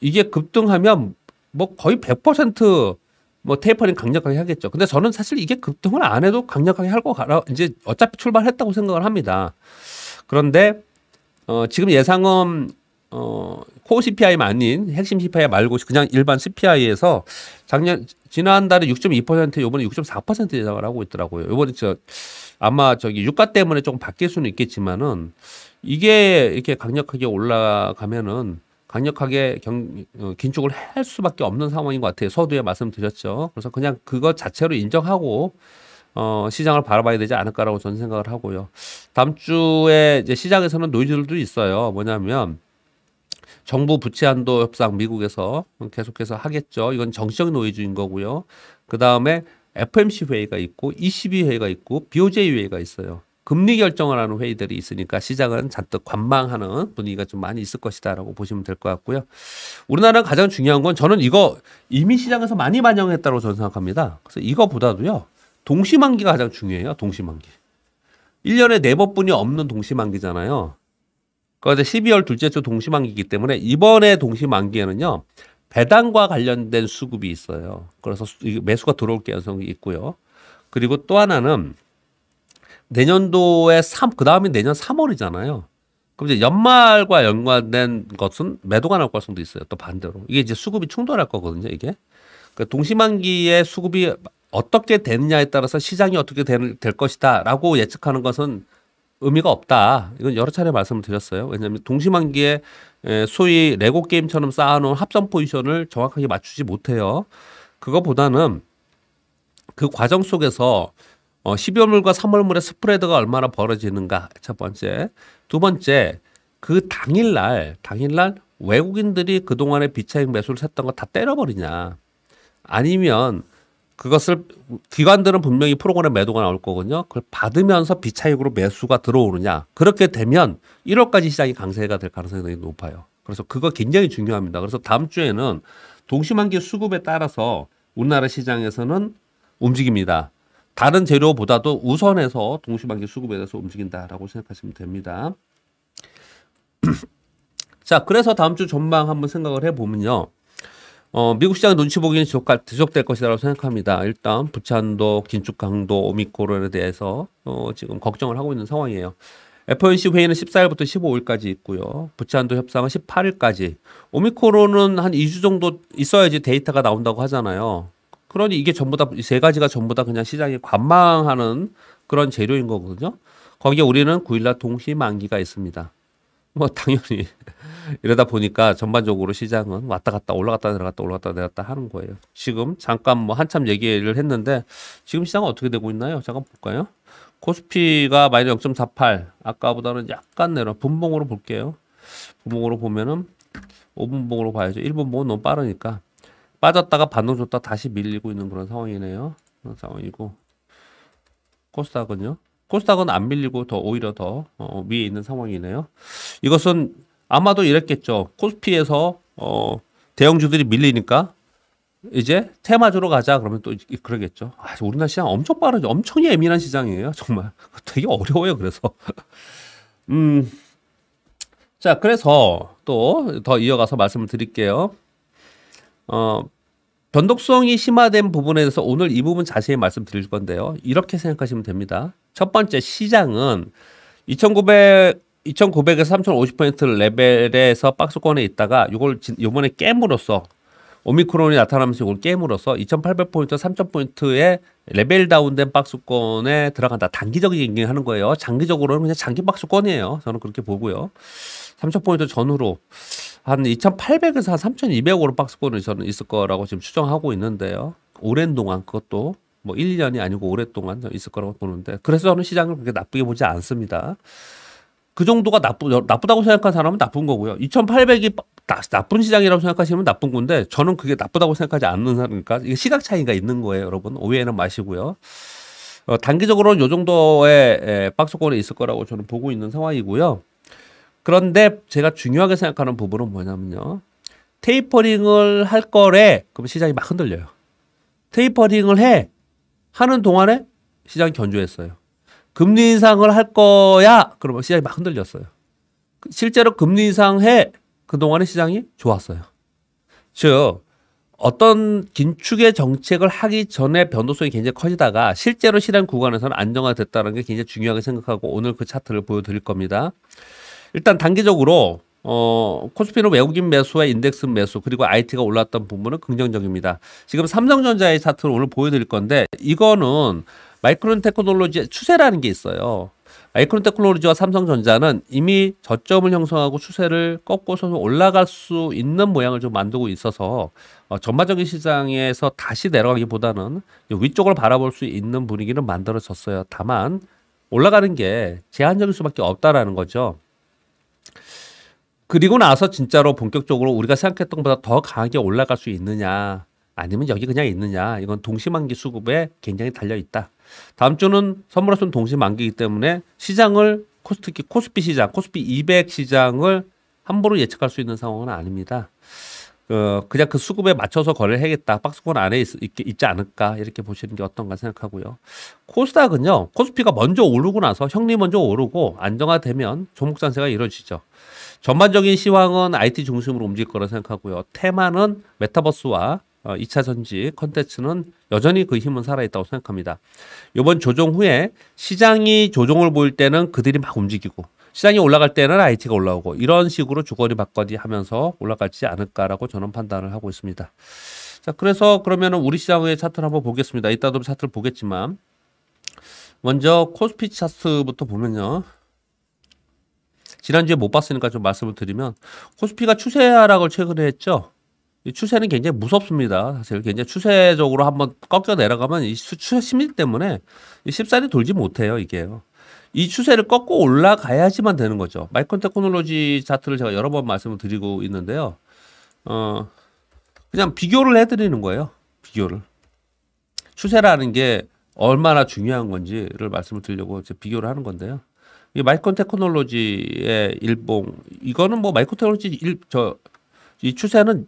이게 급등하면 뭐 거의 100%뭐 테이퍼링 강력하게 하겠죠. 근데 저는 사실 이게 급등을 안 해도 강력하게 할거 가라 이제 어차피 출발했다고 생각을 합니다. 그런데 어 지금 예상은 어 코어 CPI만 아닌 핵심 CPI 말고 그냥 일반 CPI에서 작년 지난달에 6.2% 요번에 6.4% 예상을 하고 있더라고요. 요번에 저 아마 저기 유가 때문에 조금 바뀔 수는 있겠지만은 이게 이렇게 강력하게 올라가면은 강력하게 경, 어, 긴축을 할 수밖에 없는 상황인 것 같아요. 서두에 말씀드렸죠. 그래서 그냥 그것 자체로 인정하고 어, 시장을 바라봐야 되지 않을까라고 저는 생각을 하고요. 다음 주에 이제 시장에서는 노이즈들도 있어요. 뭐냐면 정부 부채 한도 협상 미국에서 계속해서 하겠죠. 이건 정치적 노이즈인 거고요. 그 다음에 FMC 회의가 있고 ECB 회의가 있고 BOJ 회의가 있어요. 금리 결정을 하는 회의들이 있으니까 시장은 잔뜩 관망하는 분위기가 좀 많이 있을 것이다라고 보시면 될 것 같고요. 우리나라 가장 중요한 건 저는 이거 이미 시장에서 많이 반영했다고 저는 생각합니다. 그래서 이거보다도요. 동시만기가 가장 중요해요. 동시만기. 1년에 네 번뿐이 없는 동시만기잖아요. 그런데 그러니까 12월 둘째 주 동시만기이기 때문에 이번에 동시만기에는요. 배당과 관련된 수급이 있어요. 그래서 매수가 들어올 가능성이 있고요. 그리고 또 하나는 내년도에 3, 그 다음이 내년 3월이잖아요. 그럼 이제 연말과 연관된 것은 매도가 나올 가능성도 있어요. 또 반대로. 이게 이제 수급이 충돌할 거거든요. 이게. 그러니까 동시만기에 수급이 어떻게 되느냐에 따라서 시장이 어떻게 될, 될 것이다 라고 예측하는 것은 의미가 없다. 이건 여러 차례 말씀을 드렸어요. 왜냐하면 동시만기에 예, 소위 레고 게임처럼 쌓아놓은 합성 포지션을 정확하게 맞추지 못해요. 그거보다는 그 과정 속에서 12월물과 어, 3월물의 스프레드가 얼마나 벌어지는가 첫 번째 두 번째 그 당일날 당일날 외국인들이 그동안에 비차익 매수를 샀던 거 다 때려버리냐 아니면 그것을 기관들은 분명히 프로그램 매도가 나올 거거든요. 그걸 받으면서 비차익으로 매수가 들어오느냐. 그렇게 되면 1월까지 시장이 강세가 될 가능성이 높아요. 그래서 그거 굉장히 중요합니다. 그래서 다음 주에는 동심환기 수급에 따라서 우리나라 시장에서는 움직입니다. 다른 재료보다도 우선해서 동심환기 수급에 대해서 움직인다라고 생각하시면 됩니다. *clears throat* 자, 그래서 다음 주 전망 한번 생각을 해보면요. 어, 미국 시장 눈치 보기는 지속, 지속될 것이라고 생각합니다. 일단 부채도 긴축 강도, 오미코론에 대해서 어, 지금 걱정을 하고 있는 상황이에요. FOMC 회의는 14일부터 15일까지 있고요. 부채도 협상은 18일까지. 오미코론은 한 2주 정도 있어야지 데이터가 나온다고 하잖아요. 그러니 이게 전부 다 세 가지가 전부 다 그냥 시장이 관망하는 그런 재료인 거거든요. 거기에 우리는 9일날 동시 만기가 있습니다. 뭐 당연히 이러다 보니까 전반적으로 시장은 왔다 갔다 올라갔다 내려갔다 올라갔다 내려갔다 하는 거예요. 지금 잠깐 뭐 한참 얘기를 했는데 지금 시장은 어떻게 되고 있나요? 잠깐 볼까요? 코스피가 마이너0.48 아까보다는 약간 내려 분봉으로 볼게요. 분봉으로 보면은 5분봉으로 봐야죠. 1분봉은 너무 빠르니까 빠졌다가 반동 줬다 다시 밀리고 있는 그런 상황이네요. 그런 상황이고 코스닥은요. 코스닥은 안 밀리고 더 오히려 더 어, 위에 있는 상황이네요. 이것은 아마도 이랬겠죠. 코스피에서 어, 대형주들이 밀리니까 이제 테마주로 가자 그러면 또 그러겠죠. 아, 우리나라 시장 엄청 빠르죠. 엄청 예민한 시장이에요. 정말 *laughs* 되게 어려워요. 그래서 *laughs* 음. 자, 그래서 또 더 이어가서 말씀을 드릴게요. 어, 변동성이 심화된 부분에 대해서 오늘 이 부분 자세히 말씀드릴 건데요. 이렇게 생각하시면 됩니다. 첫 번째 시장은 2900 2,900에서 3,050% 레벨에서 박스권에 있다가 이걸 요번에 깨물었어. 오미크론이 나타나면서 이걸 깨물어서 2,800포인트, 3,000포인트의 레벨 다운된 박스권에 들어간다. 단기적인 얘기 하는 거예요. 장기적으로는 그냥 장기 박스권이에요. 저는 그렇게 보고요. 3,000포인트 전후로 한 2,800에서 한 3,200으로 박스권을 저는 있을 거라고 지금 추정하고 있는데요. 오랜 동안 그것도 뭐 1, 2년이 아니고 오랫동안 있을 거라고 보는데 그래서 저는 시장을 그렇게 나쁘게 보지 않습니다. 그 정도가 나쁘, 나쁘다고 생각한 사람은 나쁜 거고요. 2,800이 나, 쁜 시장이라고 생각하시면 나쁜 건데 저는 그게 나쁘다고 생각하지 않는 사람이니까 이게 시각 차이가 있는 거예요, 여러분. 오해는 마시고요. 어, 단기적으로는 요 정도의 에, 예, 박스권에 있을 거라고 저는 보고 있는 상황이고요. 그런데 제가 중요하게 생각하는 부분은 뭐냐면요. 테이퍼링을 할 거래. 그럼 시장이 막 흔들려요. 테이퍼링을 해. 하는 동안에 시장이 견조했어요. 금리 인상을 할 거야. 그러면 시장이 막 흔들렸어요. 실제로 금리 인상해 그동안의 시장이 좋았어요. 즉 어떤 긴축의 정책을 하기 전에 변동성이 굉장히 커지다가 실제로 실행 구간에서는 안정화됐다는 게 굉장히 중요하게 생각하고 오늘 그 차트를 보여드릴 겁니다. 일단 단기적으로 어, 코스피는 외국인 매수와 인덱스 매수 그리고 IT가 올랐던 부분은 긍정적입니다. 지금 삼성전자의 차트를 오늘 보여드릴 건데 이거는 마이크론 테크놀로지의 추세라는 게 있어요. 마이크론 테크놀로지와 삼성전자는 이미 저점을 형성하고 추세를 꺾고서 올라갈 수 있는 모양을 좀 만들고 있어서 어, 전반적인 시장에서 다시 내려가기보다는 위쪽을 바라볼 수 있는 분위기는 만들어졌어요. 다만 올라가는 게 제한적일 수밖에 없다라는 거죠. 그리고 나서 진짜로 본격적으로 우리가 생각했던 것보다 더 강하게 올라갈 수 있느냐 아니면 여기 그냥 있느냐 이건 동심만기 수급에 굉장히 달려 있다. 다음 주는 선물할 수 있는 동시 만기이기 때문에 시장을 코스피, 코스피 시장, 코스피 200 시장을 함부로 예측할 수 있는 상황은 아닙니다. 어, 그냥 그 수급에 맞춰서 거래를 해야겠다. 박스권 안에 있, 있지 않을까. 이렇게 보시는 게 어떤가 생각하고요. 코스닥은요, 코스피가 먼저 오르고 나서 형리 먼저 오르고 안정화되면 종목산세가 이루어지죠. 전반적인 시황은 IT 중심으로 움직일 거라 생각하고요. 테마는 메타버스와 2차 어, 전지 컨텐츠는 여전히 그 힘은 살아있다고 생각합니다. 이번 조정 후에 시장이 조정을 보일 때는 그들이 막 움직이고 시장이 올라갈 때는 IT가 올라오고 이런 식으로 주거리 바꿔지 하면서 올라갈지 않을까라고 저는 판단을 하고 있습니다. 자, 그래서 그러면 우리 시장의 차트를 한번 보겠습니다. 이따도 차트를 보겠지만 먼저 코스피 차트부터 보면요. 지난주에 못 봤으니까 좀 말씀을 드리면 코스피가 추세하락을 최근에 했죠. 이 추세는 굉장히 무섭습니다. 사실 굉장히 추세적으로 한번 꺾여 내려가면 이 추세 심리 때문에 이 십살이 돌지 못해요, 이게요. 이 추세를 꺾고 올라가야지만 되는 거죠. 마이콘 크 테크놀로지 차트를 제가 여러 번 말씀을 드리고 있는데요. 어, 그냥 비교를 해드리는 거예요. 비교를. 추세라는 게 얼마나 중요한 건지를 말씀을 드리려고 이제 비교를 하는 건데요. 이 마이콘 크 테크놀로지의 일봉, 이거는 뭐 마이콘 크 테크놀로지 일, 저, 이 추세는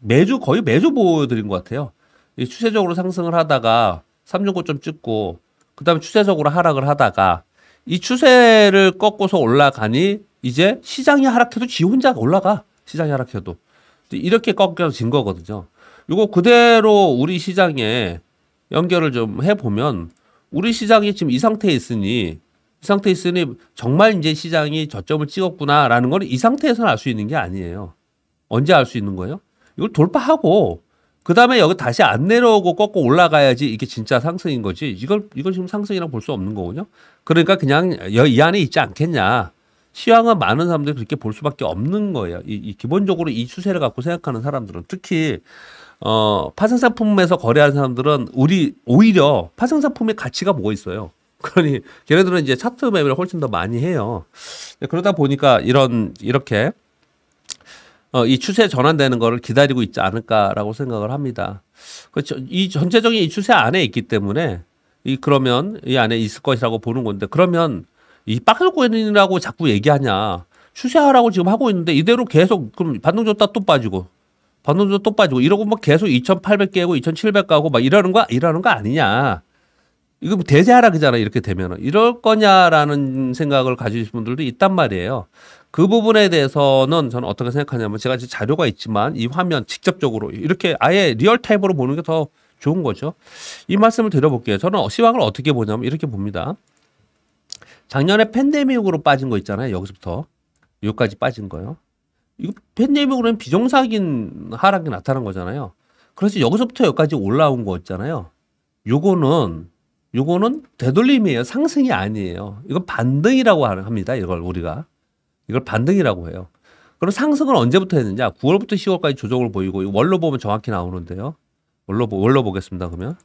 매주 거의 매주 보여드린 것 같아요. 추세적으로 상승을 하다가 삼중 고점 찍고 그다음에 추세적으로 하락을 하다가 이 추세를 꺾고서 올라가니 이제 시장이 하락해도 지 혼자 올라가 시장이 하락해도 이렇게 꺾여진 거거든요. 이거 그대로 우리 시장에 연결을 좀 해보면 우리 시장이 지금 이 상태에 있으니 이 상태에 있으니 정말 이제 시장이 저점을 찍었구나라는 걸 이 상태에서는 알수 있는 게 아니에요. 언제 알 수 있는 거예요? 이걸 돌파하고 그 다음에 여기 다시 안 내려오고 꺾고 올라가야지 이게 진짜 상승인 거지. 이걸, 이걸 지금 상승이라고 볼 수 없는 거군요. 그러니까 그냥 이 안에 있지 않겠냐. 시황은 많은 사람들이 그렇게 볼 수밖에 없는 거예요. 이, 이 기본적으로 이 추세를 갖고 생각하는 사람들은 특히 어, 파생상품에서 거래하는 사람들은 우리 오히려 파생상품의 가치가 뭐가 있어요. *laughs* 그러니 걔네들은 이제 차트 매매를 훨씬 더 많이 해요. 네, 그러다 보니까 이런 이렇게 어, 이 추세 전환되는 것을 기다리고 있지 않을까라고 생각을 합니다. 그렇죠. 이 전체적인 이 추세 안에 있기 때문에 이 그러면 이 안에 있을 것이라고 보는 건데 그러면 이 박스권이라고 자꾸 얘기하냐 추세하라고 지금 하고 있는데 이대로 계속 그럼 반동 줬다 또 빠지고 반동 줬다 또 빠지고 이러고 뭐 계속 2,800개고2,700 가고 막 이러는 거 이러는 거 아니냐 이거 뭐대세하락이잖아 이렇게 되면은 이럴 거냐라는 생각을 가지신 분들도 있단 말이에요. 그 부분에 대해서는 저는 어떻게 생각하냐면 제가 이제 자료가 있지만 이 화면 직접적으로 이렇게 아예 리얼타임으로 보는 게 더 좋은 거죠. 이 말씀을 드려볼게요. 저는 시황을 어떻게 보냐면 이렇게 봅니다. 작년에 팬데믹으로 빠진 거 있잖아요. 여기서부터 여기까지 빠진 거요. 이거 팬데믹으로는 비정상인 하락이 나타난 거잖아요. 그래서 여기서부터 여기까지 올라온 거 있잖아요. 요거는 요거는 되돌림이에요. 상승이 아니에요. 이건 반등이라고 합니다. 이걸 우리가. 이걸 반등이라고 해요. 그럼 상승은 언제부터 했느냐? 9월부터 아, 10월까지 조정을 보이고 월로 보면 정확히 나오는데요. 월로 월로 보겠습니다. 그러면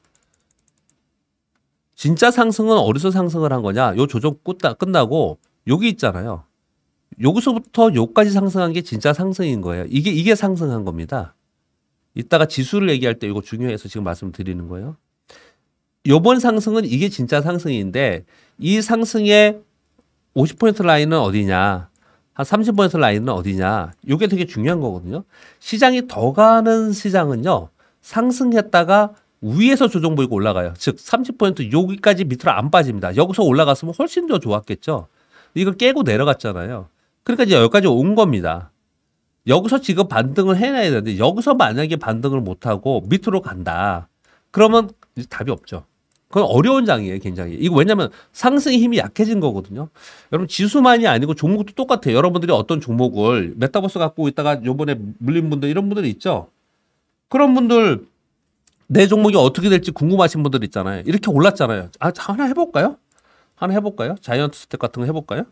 진짜 상승은 어디서 상승을 한 거냐? 요 조정 끝나, 끝나고 여기 있잖아요. 여기서부터 요까지 상승한 게 진짜 상승인 거예요. 이게 이게 상승한 겁니다. 이따가 지수를 얘기할 때 이거 중요해서 지금 말씀드리는 거예요. 요번 상승은 이게 진짜 상승인데 이 상승의 50포인트 라인은 어디냐? 한 30번에서 라인은 어디냐? 이게 되게 중요한 거거든요. 시장이 더 가는 시장은요. 상승했다가 위에서 조정 보이고 올라가요. 즉 30% 여기까지 밑으로 안 빠집니다. 여기서 올라갔으면 훨씬 더 좋았겠죠. 이걸 깨고 내려갔잖아요. 그러니까 이제 여기까지 온 겁니다. 여기서 지금 반등을 해놔야 되는데 여기서 만약에 반등을 못하고 밑으로 간다. 그러면 답이 없죠. 그건 어려운 장이에요, 굉장히. 이거 왜냐면 상승의 힘이 약해진 거거든요. 여러분 지수만이 아니고 종목도 똑같아요. 여러분들이 어떤 종목을 메타버스 갖고 있다가 요번에 물린 분들 이런 분들 있죠. 그런 분들 내 종목이 어떻게 될지 궁금하신 분들 있잖아요. 이렇게 올랐잖아요. 아, 하나 해 볼까요? 하나 해 볼까요? 자이언트 스텝 같은 거해 볼까요?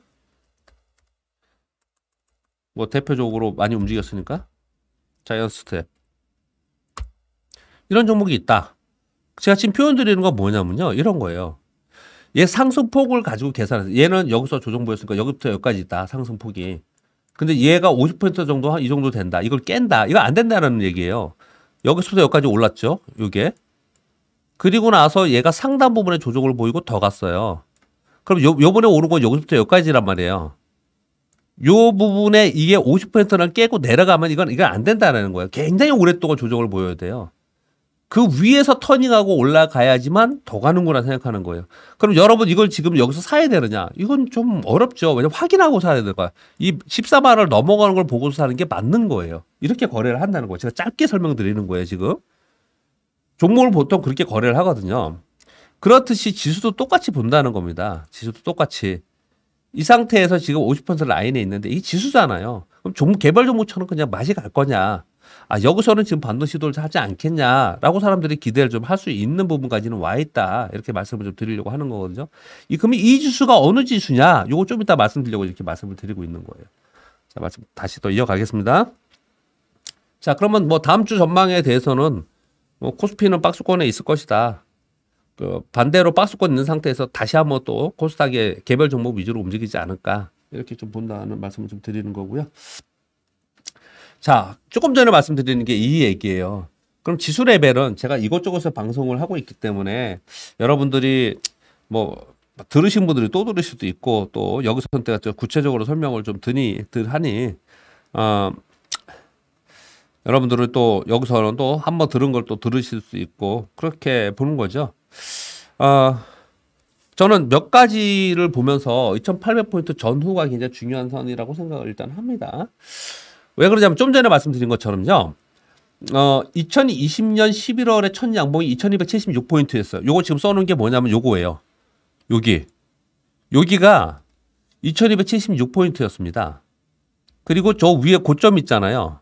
뭐 대표적으로 많이 움직였으니까 자이언트 스텝. 이런 종목이 있다. 제가 지금 표현 드리는 건 뭐냐면요. 이런 거예요. 얘 상승폭을 가지고 계산해서 얘는 여기서 조정보였으니까 여기부터 여기까지 있다. 상승폭이. 근데 얘가 50% 정도 한이 정도 된다. 이걸 깬다. 이거 안 된다라는 얘기예요. 여기서부터 여기까지 올랐죠. 이게 그리고 나서 얘가 상단 부분에 조정을 보이고 더 갔어요. 그럼 요, 요번에 오른 건 여기서부터 여기까지란 말이에요. 요 부분에 이게 50%를 깨고 내려가면 이건 이건 안 된다라는 거예요. 굉장히 오랫동안 조정을 보여야 돼요. 그 위에서 터닝하고 올라가야지만 더 가는구나 생각하는 거예요. 그럼 여러분 이걸 지금 여기서 사야 되느냐? 이건 좀 어렵죠. 왜냐면 확인하고 사야 될 거야. 이 14만을 넘어가는 걸 보고서 사는 게 맞는 거예요. 이렇게 거래를 한다는 거예요. 제가 짧게 설명드리는 거예요, 지금. 종목을 보통 그렇게 거래를 하거든요. 그렇듯이 지수도 똑같이 본다는 겁니다. 지수도 똑같이. 이 상태에서 지금 50% 라인에 있는데 이 지수잖아요. 그럼 종, 개발 종목처럼 그냥 맛이 갈 거냐. 아, 여기서는 지금 반등 시도를 하지 않겠냐라고 사람들이 기대를 좀 할 수 있는 부분까지는 와 있다. 이렇게 말씀을 좀 드리려고 하는 거거든요. 이 그러면 이 지수가 어느 지수냐? 요거 좀 이따 말씀드리려고 이렇게 말씀을 드리고 있는 거예요. 자, 말씀 다시 또 이어가겠습니다. 자, 그러면 뭐 다음 주 전망에 대해서는 뭐 코스피는 박스권에 있을 것이다. 그 반대로 박스권 있는 상태에서 다시 한번 또 코스닥의 개별 종목 위주로 움직이지 않을까 이렇게 좀 본다는 말씀을 좀 드리는 거고요. 자, 조금 전에 말씀드리는 게 이 얘기예요. 그럼 지수 레벨은 제가 이것저것을 방송을 하고 있기 때문에 여러분들이 뭐 들으신 분들이 또 들을 수도 있고 또 여기서 내가 구체적으로 설명을 좀 드니 드하니 어, 여러분들은 또 여기서는 또 한번 들은 걸 또 들으실 수 있고 그렇게 보는 거죠. 어, 저는 몇 가지를 보면서 2,800포인트 전후가 굉장히 중요한 선이라고 생각을 일단 합니다. 왜 그러냐면 좀 전에 말씀드린 것처럼요. 어, 2020년 11월에 첫 양봉이 2276포인트였어요. 요거 지금 써놓은 게 뭐냐면 요거예요. 여기 여기가 2276포인트였습니다. 그리고 저 위에 고점 있잖아요.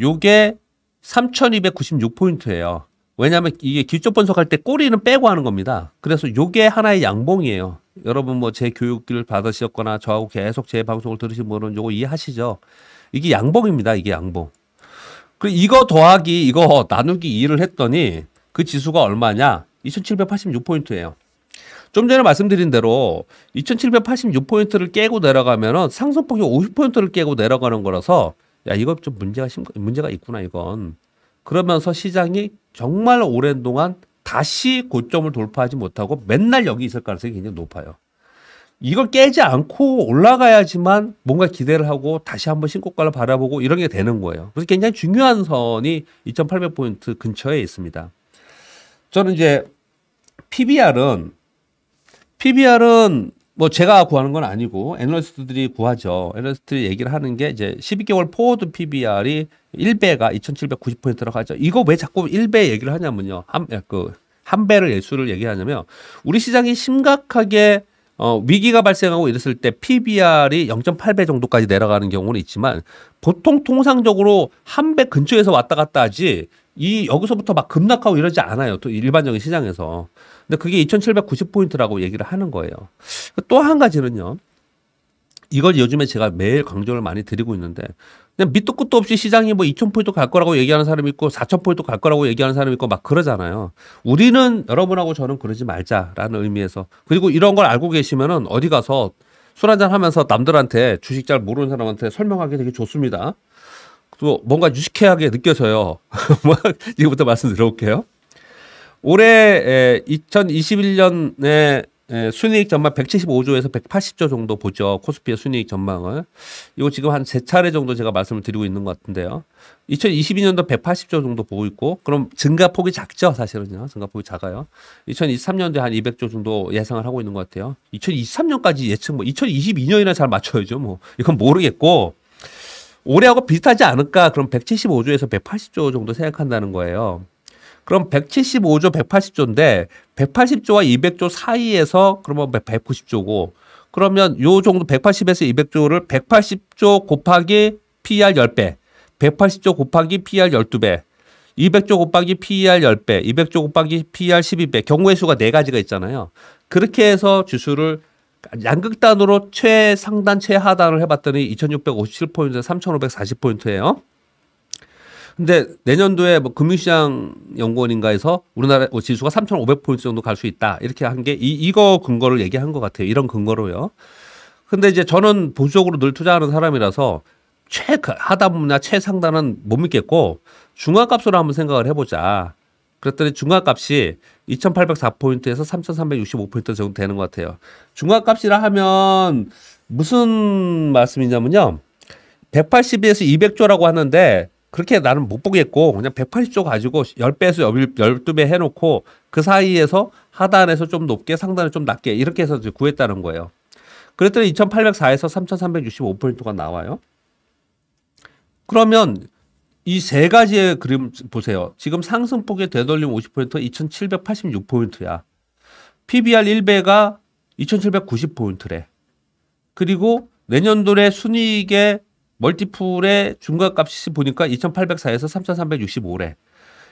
요게 3296포인트예요. 왜냐하면 이게 기초 분석할 때 꼬리는 빼고 하는 겁니다. 그래서 요게 하나의 양봉이에요. 여러분 뭐 제 교육을 받으셨거나 저하고 계속 제 방송을 들으신 분은 요거 이해하시죠? 이게 양봉입니다. 이게 양봉. 그 이거 더하기 이거 나누기 2를 했더니 그 지수가 얼마냐? 2786포인트예요. 좀 전에 말씀드린 대로 2786포인트를 깨고 내려가면 상승폭이 50포인트를 깨고 내려가는 거라서 야, 이거 좀 문제가 심 문제가 있구나 이건. 그러면서 시장이 정말 오랜 동안 다시 고점을 돌파하지 못하고 맨날 여기 있을 가능성이 굉장히 높아요. 이걸 깨지 않고 올라가야지만 뭔가 기대를 하고 다시 한번 신고가를 바라보고 이런 게 되는 거예요. 그래서 굉장히 중요한 선이 2,800포인트 근처에 있습니다. 저는 이제 PBR은 PBR은 뭐 제가 구하는 건 아니고 애널리스트들이 구하죠. 애널리스트들이 얘기를 하는 게 이제 12개월 포워드 PBR이 1배가 2,790포인트라고 하죠. 이거 왜 자꾸 1배 얘기를 하냐면요. 한, 그, 한 배를 예수를 얘기하냐면 우리 시장이 심각하게 어, 위기가 발생하고 이랬을 때 PBR이 0.8배 정도까지 내려가는 경우는 있지만 보통 통상적으로 한 배 근처에서 왔다 갔다 하지 이 여기서부터 막 급락하고 이러지 않아요. 또 일반적인 시장에서. 근데 그게 2790포인트라고 얘기를 하는 거예요. 또 한 가지는요. 이걸 요즘에 제가 매일 강조를 많이 드리고 있는데 그냥 밑도 끝도 없이 시장이 뭐 2,000포인트 갈 거라고 얘기하는 사람이 있고 4,000포인트 갈 거라고 얘기하는 사람이 있고 막 그러잖아요. 우리는 여러분하고 저는 그러지 말자라는 의미에서 그리고 이런 걸 알고 계시면은 어디 가서 술 한잔 하면서 남들한테 주식 잘 모르는 사람한테 설명하기 되게 좋습니다. 또 뭔가 유식해하게 느껴져요. *laughs* 뭐 이거부터 말씀드려볼게요. 올해 2021년에 예, 순이익 전망 175조에서 180조 정도 보죠. 코스피의 순이익 전망을. 이거 지금 한 세 차례 정도 제가 말씀을 드리고 있는 것 같은데요. 2022년도 180조 정도 보고 있고 그럼 증가폭이 작죠. 사실은요. 증가폭이 작아요. 2023년도에 한 200조 정도 예상을 하고 있는 것 같아요. 2023년까지 예측 뭐 2022년이나 잘 맞춰야죠. 뭐 이건 모르겠고 올해하고 비슷하지 않을까? 그럼 175조에서 180조 정도 생각한다는 거예요. 그럼 175조, 180조인데 180조와 200조 사이에서 그러면 190조고 그러면 요 정도 180에서 200조를 180조 곱하기 PER 10배, 180조 곱하기 PER 12배, 200조 곱하기 PER 10배, 200조 곱하기 PER 12배, 경우의 수가 네가지가 있잖아요. 그렇게 해서 주수를 양극단으로 최상단, 최하단을 해봤더니 2657포인트, 3540포인트예요. 근데 내년도에 뭐 금융시장 연구원인가에서 우리나라 뭐 지수가 3,500포인트 정도 갈 수 있다. 이렇게 한 게 이, 거 근거를 얘기한 것 같아요. 이런 근거로요. 근데 이제 저는 보수적으로 늘 투자하는 사람이라서 최하단이나 그 최상단은 못 믿겠고 중화값으로 한번 생각을 해보자. 그랬더니 중화값이 2,804포인트에서 3,365포인트 정도 되는 것 같아요. 중화값이라 하면 무슨 말씀이냐면요. 180에서 200조라고 하는데 그렇게 나는 못 보겠고 그냥 180조 가지고 10배에서 12배 해놓고 그 사이에서 하단에서 좀 높게 상단을 좀 낮게 이렇게 해서 구했다는 거예요. 그랬더니 2804에서 3365포인트가 나와요. 그러면 이 세 가지의 그림 보세요. 지금 상승폭의 되돌림 50포인트 2786포인트야. PBR 1배가 2790포인트래. 그리고 내년도에 순이익의 멀티풀의 중과값이 보니까 2804에서 3365래.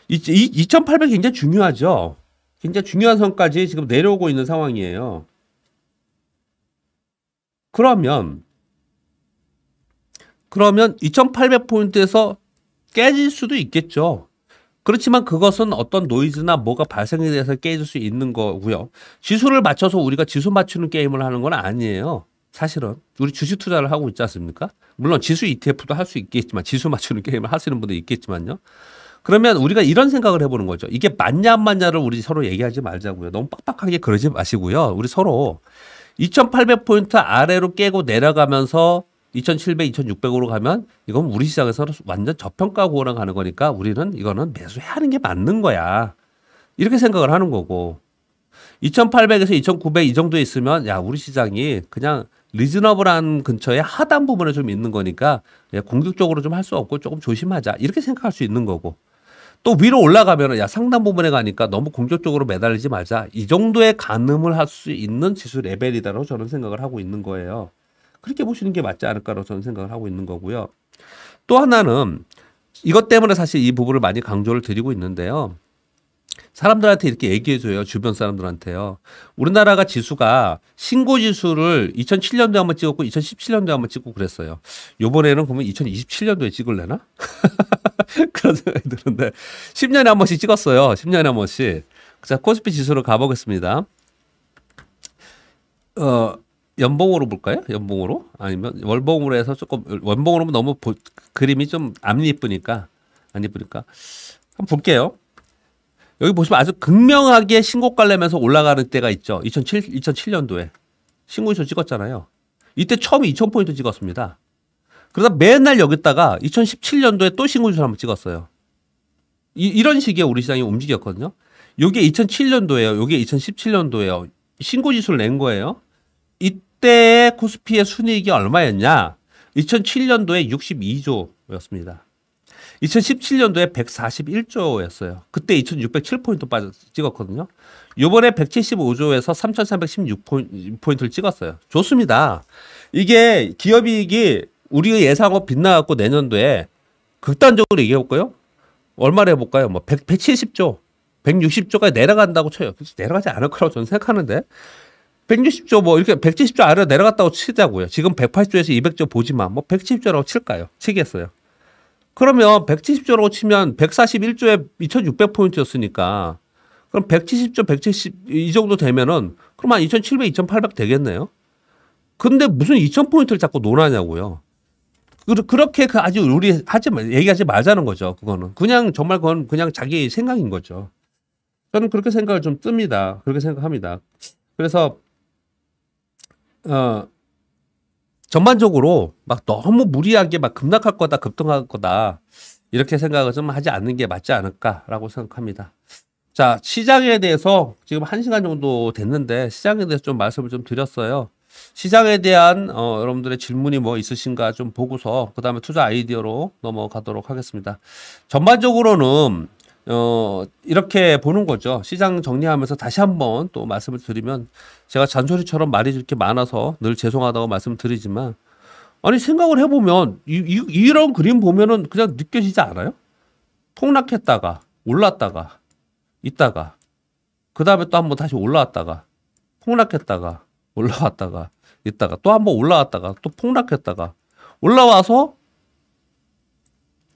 이, 이, 2800 굉장히 중요하죠. 굉장히 중요한 선까지 지금 내려오고 있는 상황이에요. 그러면 그러면 2800포인트에서 깨질 수도 있겠죠. 그렇지만 그것은 어떤 노이즈나 뭐가 발생에 대해서 깨질 수 있는 거고요. 지수를 맞춰서 우리가 지수 맞추는 게임을 하는 건 아니에요. 사실은 우리 주식 투자를 하고 있지 않습니까? 물론 지수 ETF도 할 수 있겠지만 지수 맞추는 게임을 하시는 분도 있겠지만요. 그러면 우리가 이런 생각을 해보는 거죠. 이게 맞냐 안 맞냐를 우리 서로 얘기하지 말자고요. 너무 빡빡하게 그러지 마시고요. 우리 서로 2,800포인트 아래로 깨고 내려가면서 2,700, 2,600으로 가면 이건 우리 시장에서 완전 저평가 구원을 가는 거니까 우리는 이거는 매수해야 하는 게 맞는 거야. 이렇게 생각을 하는 거고 2,800에서 2,900 이 정도에 있으면 야, 우리 시장이 그냥 리즈너블한 근처에 하단 부분에 좀 있는 거니까 공격적으로 좀 할 수 없고 조금 조심하자 이렇게 생각할 수 있는 거고 또 위로 올라가면 야 상단 부분에 가니까 너무 공격적으로 매달리지 말자 이 정도의 가늠을 할 수 있는 지수 레벨이다라고 저는 생각을 하고 있는 거예요. 그렇게 보시는 게 맞지 않을까라고 저는 생각을 하고 있는 거고요. 또 하나는 이것 때문에 사실 이 부분을 많이 강조를 드리고 있는데요. 사람들한테 이렇게 얘기해줘요. 주변 사람들한테요. 우리나라가 지수가 신고 지수를 2007년도에 한번 찍었고 2017년도에 한번 찍고 그랬어요. 요번에는 그러면 2027년도에 찍을래나? *laughs* 그런 생각이 드는데 10년에 한 번씩 찍었어요. 10년에 한 번씩. 자, 코스피 지수로 가보겠습니다. 어, 연봉으로 볼까요? 연봉으로? 아니면 월봉으로 해서 조금 월봉으로 너무 보, 그림이 좀안이쁘니까안이쁘니까 한번 볼게요. 여기 보시면 아주 극명하게 신고가 내면서 올라가는 때가 있죠. 2007, 2007년도에. 신고이수 찍었잖아요. 이때 처음 2000포인트 찍었습니다. 그러다 맨날 여기다가 2017년도에 또신고이수를 한번 찍었어요. 이, 런 식의 우리 시장이 움직였거든요. 요게 2 0 0 7년도에요 요게 2 0 1 7년도에요 신고지수를 낸 거예요. 이때 코스피의 순이익이 얼마였냐? 2007년도에 62조였습니다. 2017년도에 141조였어요. 그때 2,607포인트 빠졌 찍었거든요. 요번에 175조에서 3,316포인트를 찍었어요. 좋습니다. 이게 기업이익이 우리의 예상하고빗나갖고 내년도에 극단적으로 얘기해 볼까요? 얼마를 해 볼까요? 뭐 100, 170조, 160조까지 내려간다고 쳐요. 내려가지 않을 거라고 저는 생각하는데 160조 뭐 이렇게 170조 아래로 내려갔다고 치자고요. 지금 180조에서 200조 보지만 뭐 170조라고 칠까요? 치겠어요. 그러면 170조라고 치면 141조에 2600포인트였으니까 그럼 170조, 170, 이 정도 되면은 그럼 한 2700, 2800 되겠네요. 근데 무슨 2000포인트를 자꾸 논하냐고요. 그, 렇게 그 아주 우리 하지, 말 얘기하지 말자는 거죠. 그거는. 그냥 정말 그건 그냥 자기 생각인 거죠. 저는 그렇게 생각을 좀 뜹니다. 그렇게 생각합니다. 그래서, 어, 전반적으로 막 너무 무리하게 막 급락할 거다 급등할 거다 이렇게 생각을 좀 하지 않는 게 맞지 않을까라고 생각합니다. 자 시장에 대해서 지금 한 시간 정도 됐는데 시장에 대해서 좀 말씀을 좀 드렸어요. 시장에 대한 어, 여러분들의 질문이 뭐 있으신가 좀 보고서 그 다음에 투자 아이디어로 넘어가도록 하겠습니다. 전반적으로는 어, 이렇게 보는 거죠. 시장 정리하면서 다시 한번 또 말씀을 드리면 제가 잔소리처럼 말이 이렇게 많아서 늘 죄송하다고 말씀드리지만 아니 생각을 해보면 이, 이런 그림 보면은 그냥 느껴지지 않아요? 폭락했다가 올랐다가 있다가 그 다음에 또 한번 다시 올라왔다가 폭락했다가 올라왔다가 있다가 또 한 번 올라왔다가 또 폭락했다가 올라와서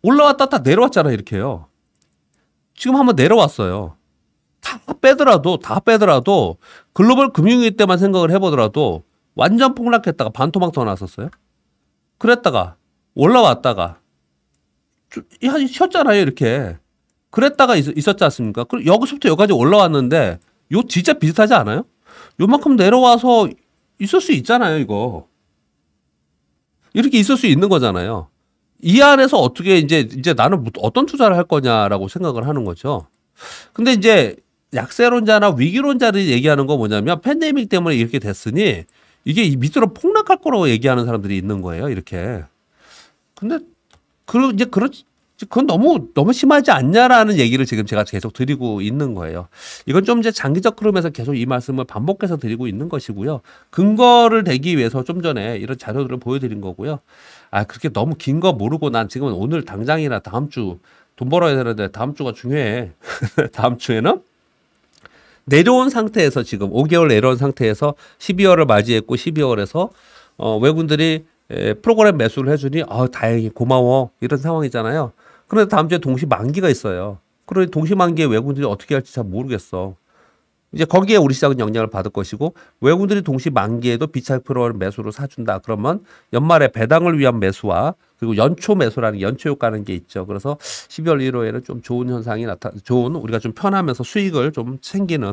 올라왔다 다 내려왔잖아 이렇게요. 지금 한 번 내려왔어요. 다 빼더라도 다 빼더라도 글로벌 금융위기 때만 생각을 해보더라도 완전 폭락했다가 반토막터 났었어요. 그랬다가 올라왔다가 쉬었잖아요 이렇게. 그랬다가 있었지 않습니까? 그리고 여기서부터 여기까지 올라왔는데 요 진짜 비슷하지 않아요? 요만큼 내려와서 있을 수 있잖아요 이거. 이렇게 있을 수 있는 거잖아요. 이 안에서 어떻게 이제 이제 나는 뭐 어떤 투자를 할 거냐라고 생각을 하는 거죠. 근데 이제 약세론자나 위기론자들이 얘기하는 건 뭐냐면 팬데믹 때문에 이렇게 됐으니 이게 밑으로 폭락할 거라고 얘기하는 사람들이 있는 거예요. 이렇게. 근데 그 이제 그렇지 그건 너무 너무 심하지 않냐라는 얘기를 지금 제가 계속 드리고 있는 거예요. 이건 좀 이제 장기적 흐름에서 계속 이 말씀을 반복해서 드리고 있는 것이고요. 근거를 대기 위해서 좀 전에 이런 자료들을 보여드린 거고요. 아 그렇게 너무 긴 거 모르고 난 지금은 오늘 당장이나 다음 주 돈 벌어야 되는데 다음 주가 중요해. *laughs* 다음 주에는 내려온 상태에서 지금 5개월 내려온 상태에서 12월을 맞이했고 12월에서 어, 외국인들이 에, 프로그램 매수를 해주니 아 다행히 고마워 이런 상황이잖아요. 그런데 다음 주에 동시 만기가 있어요. 그러니 동시 만기에 외국인들이 어떻게 할지 잘 모르겠어. 이제 거기에 우리 시장은 영향을 받을 것이고 외국인들이 동시 만기에도 비차익프로를 매수로 사준다. 그러면 연말에 배당을 위한 매수와 그리고 연초 매수라는 연초 효과는게 있죠. 그래서 12월 1호에는 좀 좋은 현상이 나타, 좋은 우리가 좀 편하면서 수익을 좀 챙기는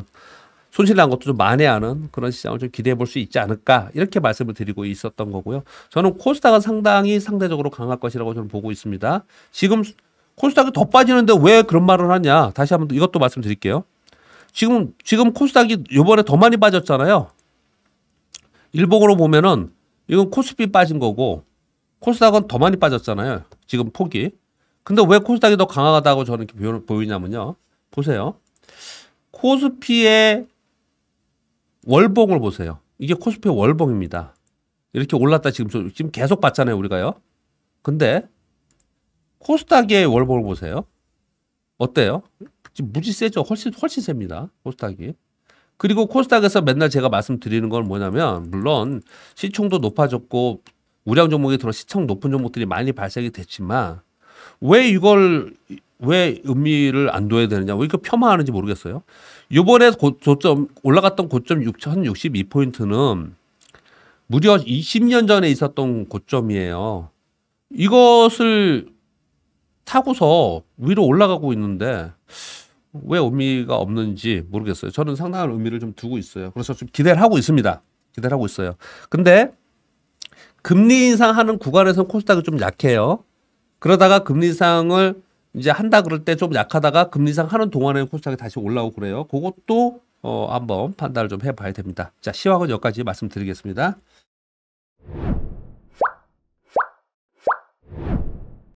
손실 난 것도 좀 만회하는 그런 시장을 좀 기대해 볼 수 있지 않을까 이렇게 말씀을 드리고 있었던 거고요. 저는 코스닥은 상당히 상대적으로 강할 것이라고 저는 보고 있습니다. 지금 코스닥이 더 빠지는데 왜 그런 말을 하냐 다시 한번 이것도 말씀드릴게요. 지금 지금 코스닥이 요번에 더 많이 빠졌잖아요. 일봉으로 보면은 이건 코스피 빠진 거고 코스닥은 더 많이 빠졌잖아요. 지금 폭이. 근데 왜 코스닥이 더 강하다고 저는 이렇게 보이냐면요. 보세요. 코스피의 월봉을 보세요. 이게 코스피의 월봉입니다. 이렇게 올랐다 지금 지금 계속 봤잖아요, 우리가요. 근데 코스닥의 월봉을 보세요. 어때요? 지금 무지 세죠. 훨씬 훨씬 셉니다. 코스닥이. 그리고 코스닥에서 맨날 제가 말씀드리는 건 뭐냐면 물론 시총도 높아졌고 우량 종목이 들어 시청 높은 종목들이 많이 발생이 됐지만 왜 이걸 왜 의미를 안 둬야 되느냐 왜 이렇게 폄하하는지 모르겠어요. 요번에 고, 저점 올라갔던 고점 6,062 포인트는 무려 20년 전에 있었던 고점이에요. 이것을 타고서 위로 올라가고 있는데 왜 의미가 없는지 모르겠어요. 저는 상당한 의미를 좀 두고 있어요. 그래서 좀 기대를 하고 있습니다. 기대를 하고 있어요. 근데 금리 인상하는 구간에서 코스닥이 좀 약해요. 그러다가 금리 인상을 이제 한다 그럴 때 좀 약하다가 금리 인상하는 동안에 코스닥이 다시 올라오고 그래요. 그것도 어, 한번 판단을 좀 해봐야 됩니다. 자, 시황은 여기까지 말씀드리겠습니다.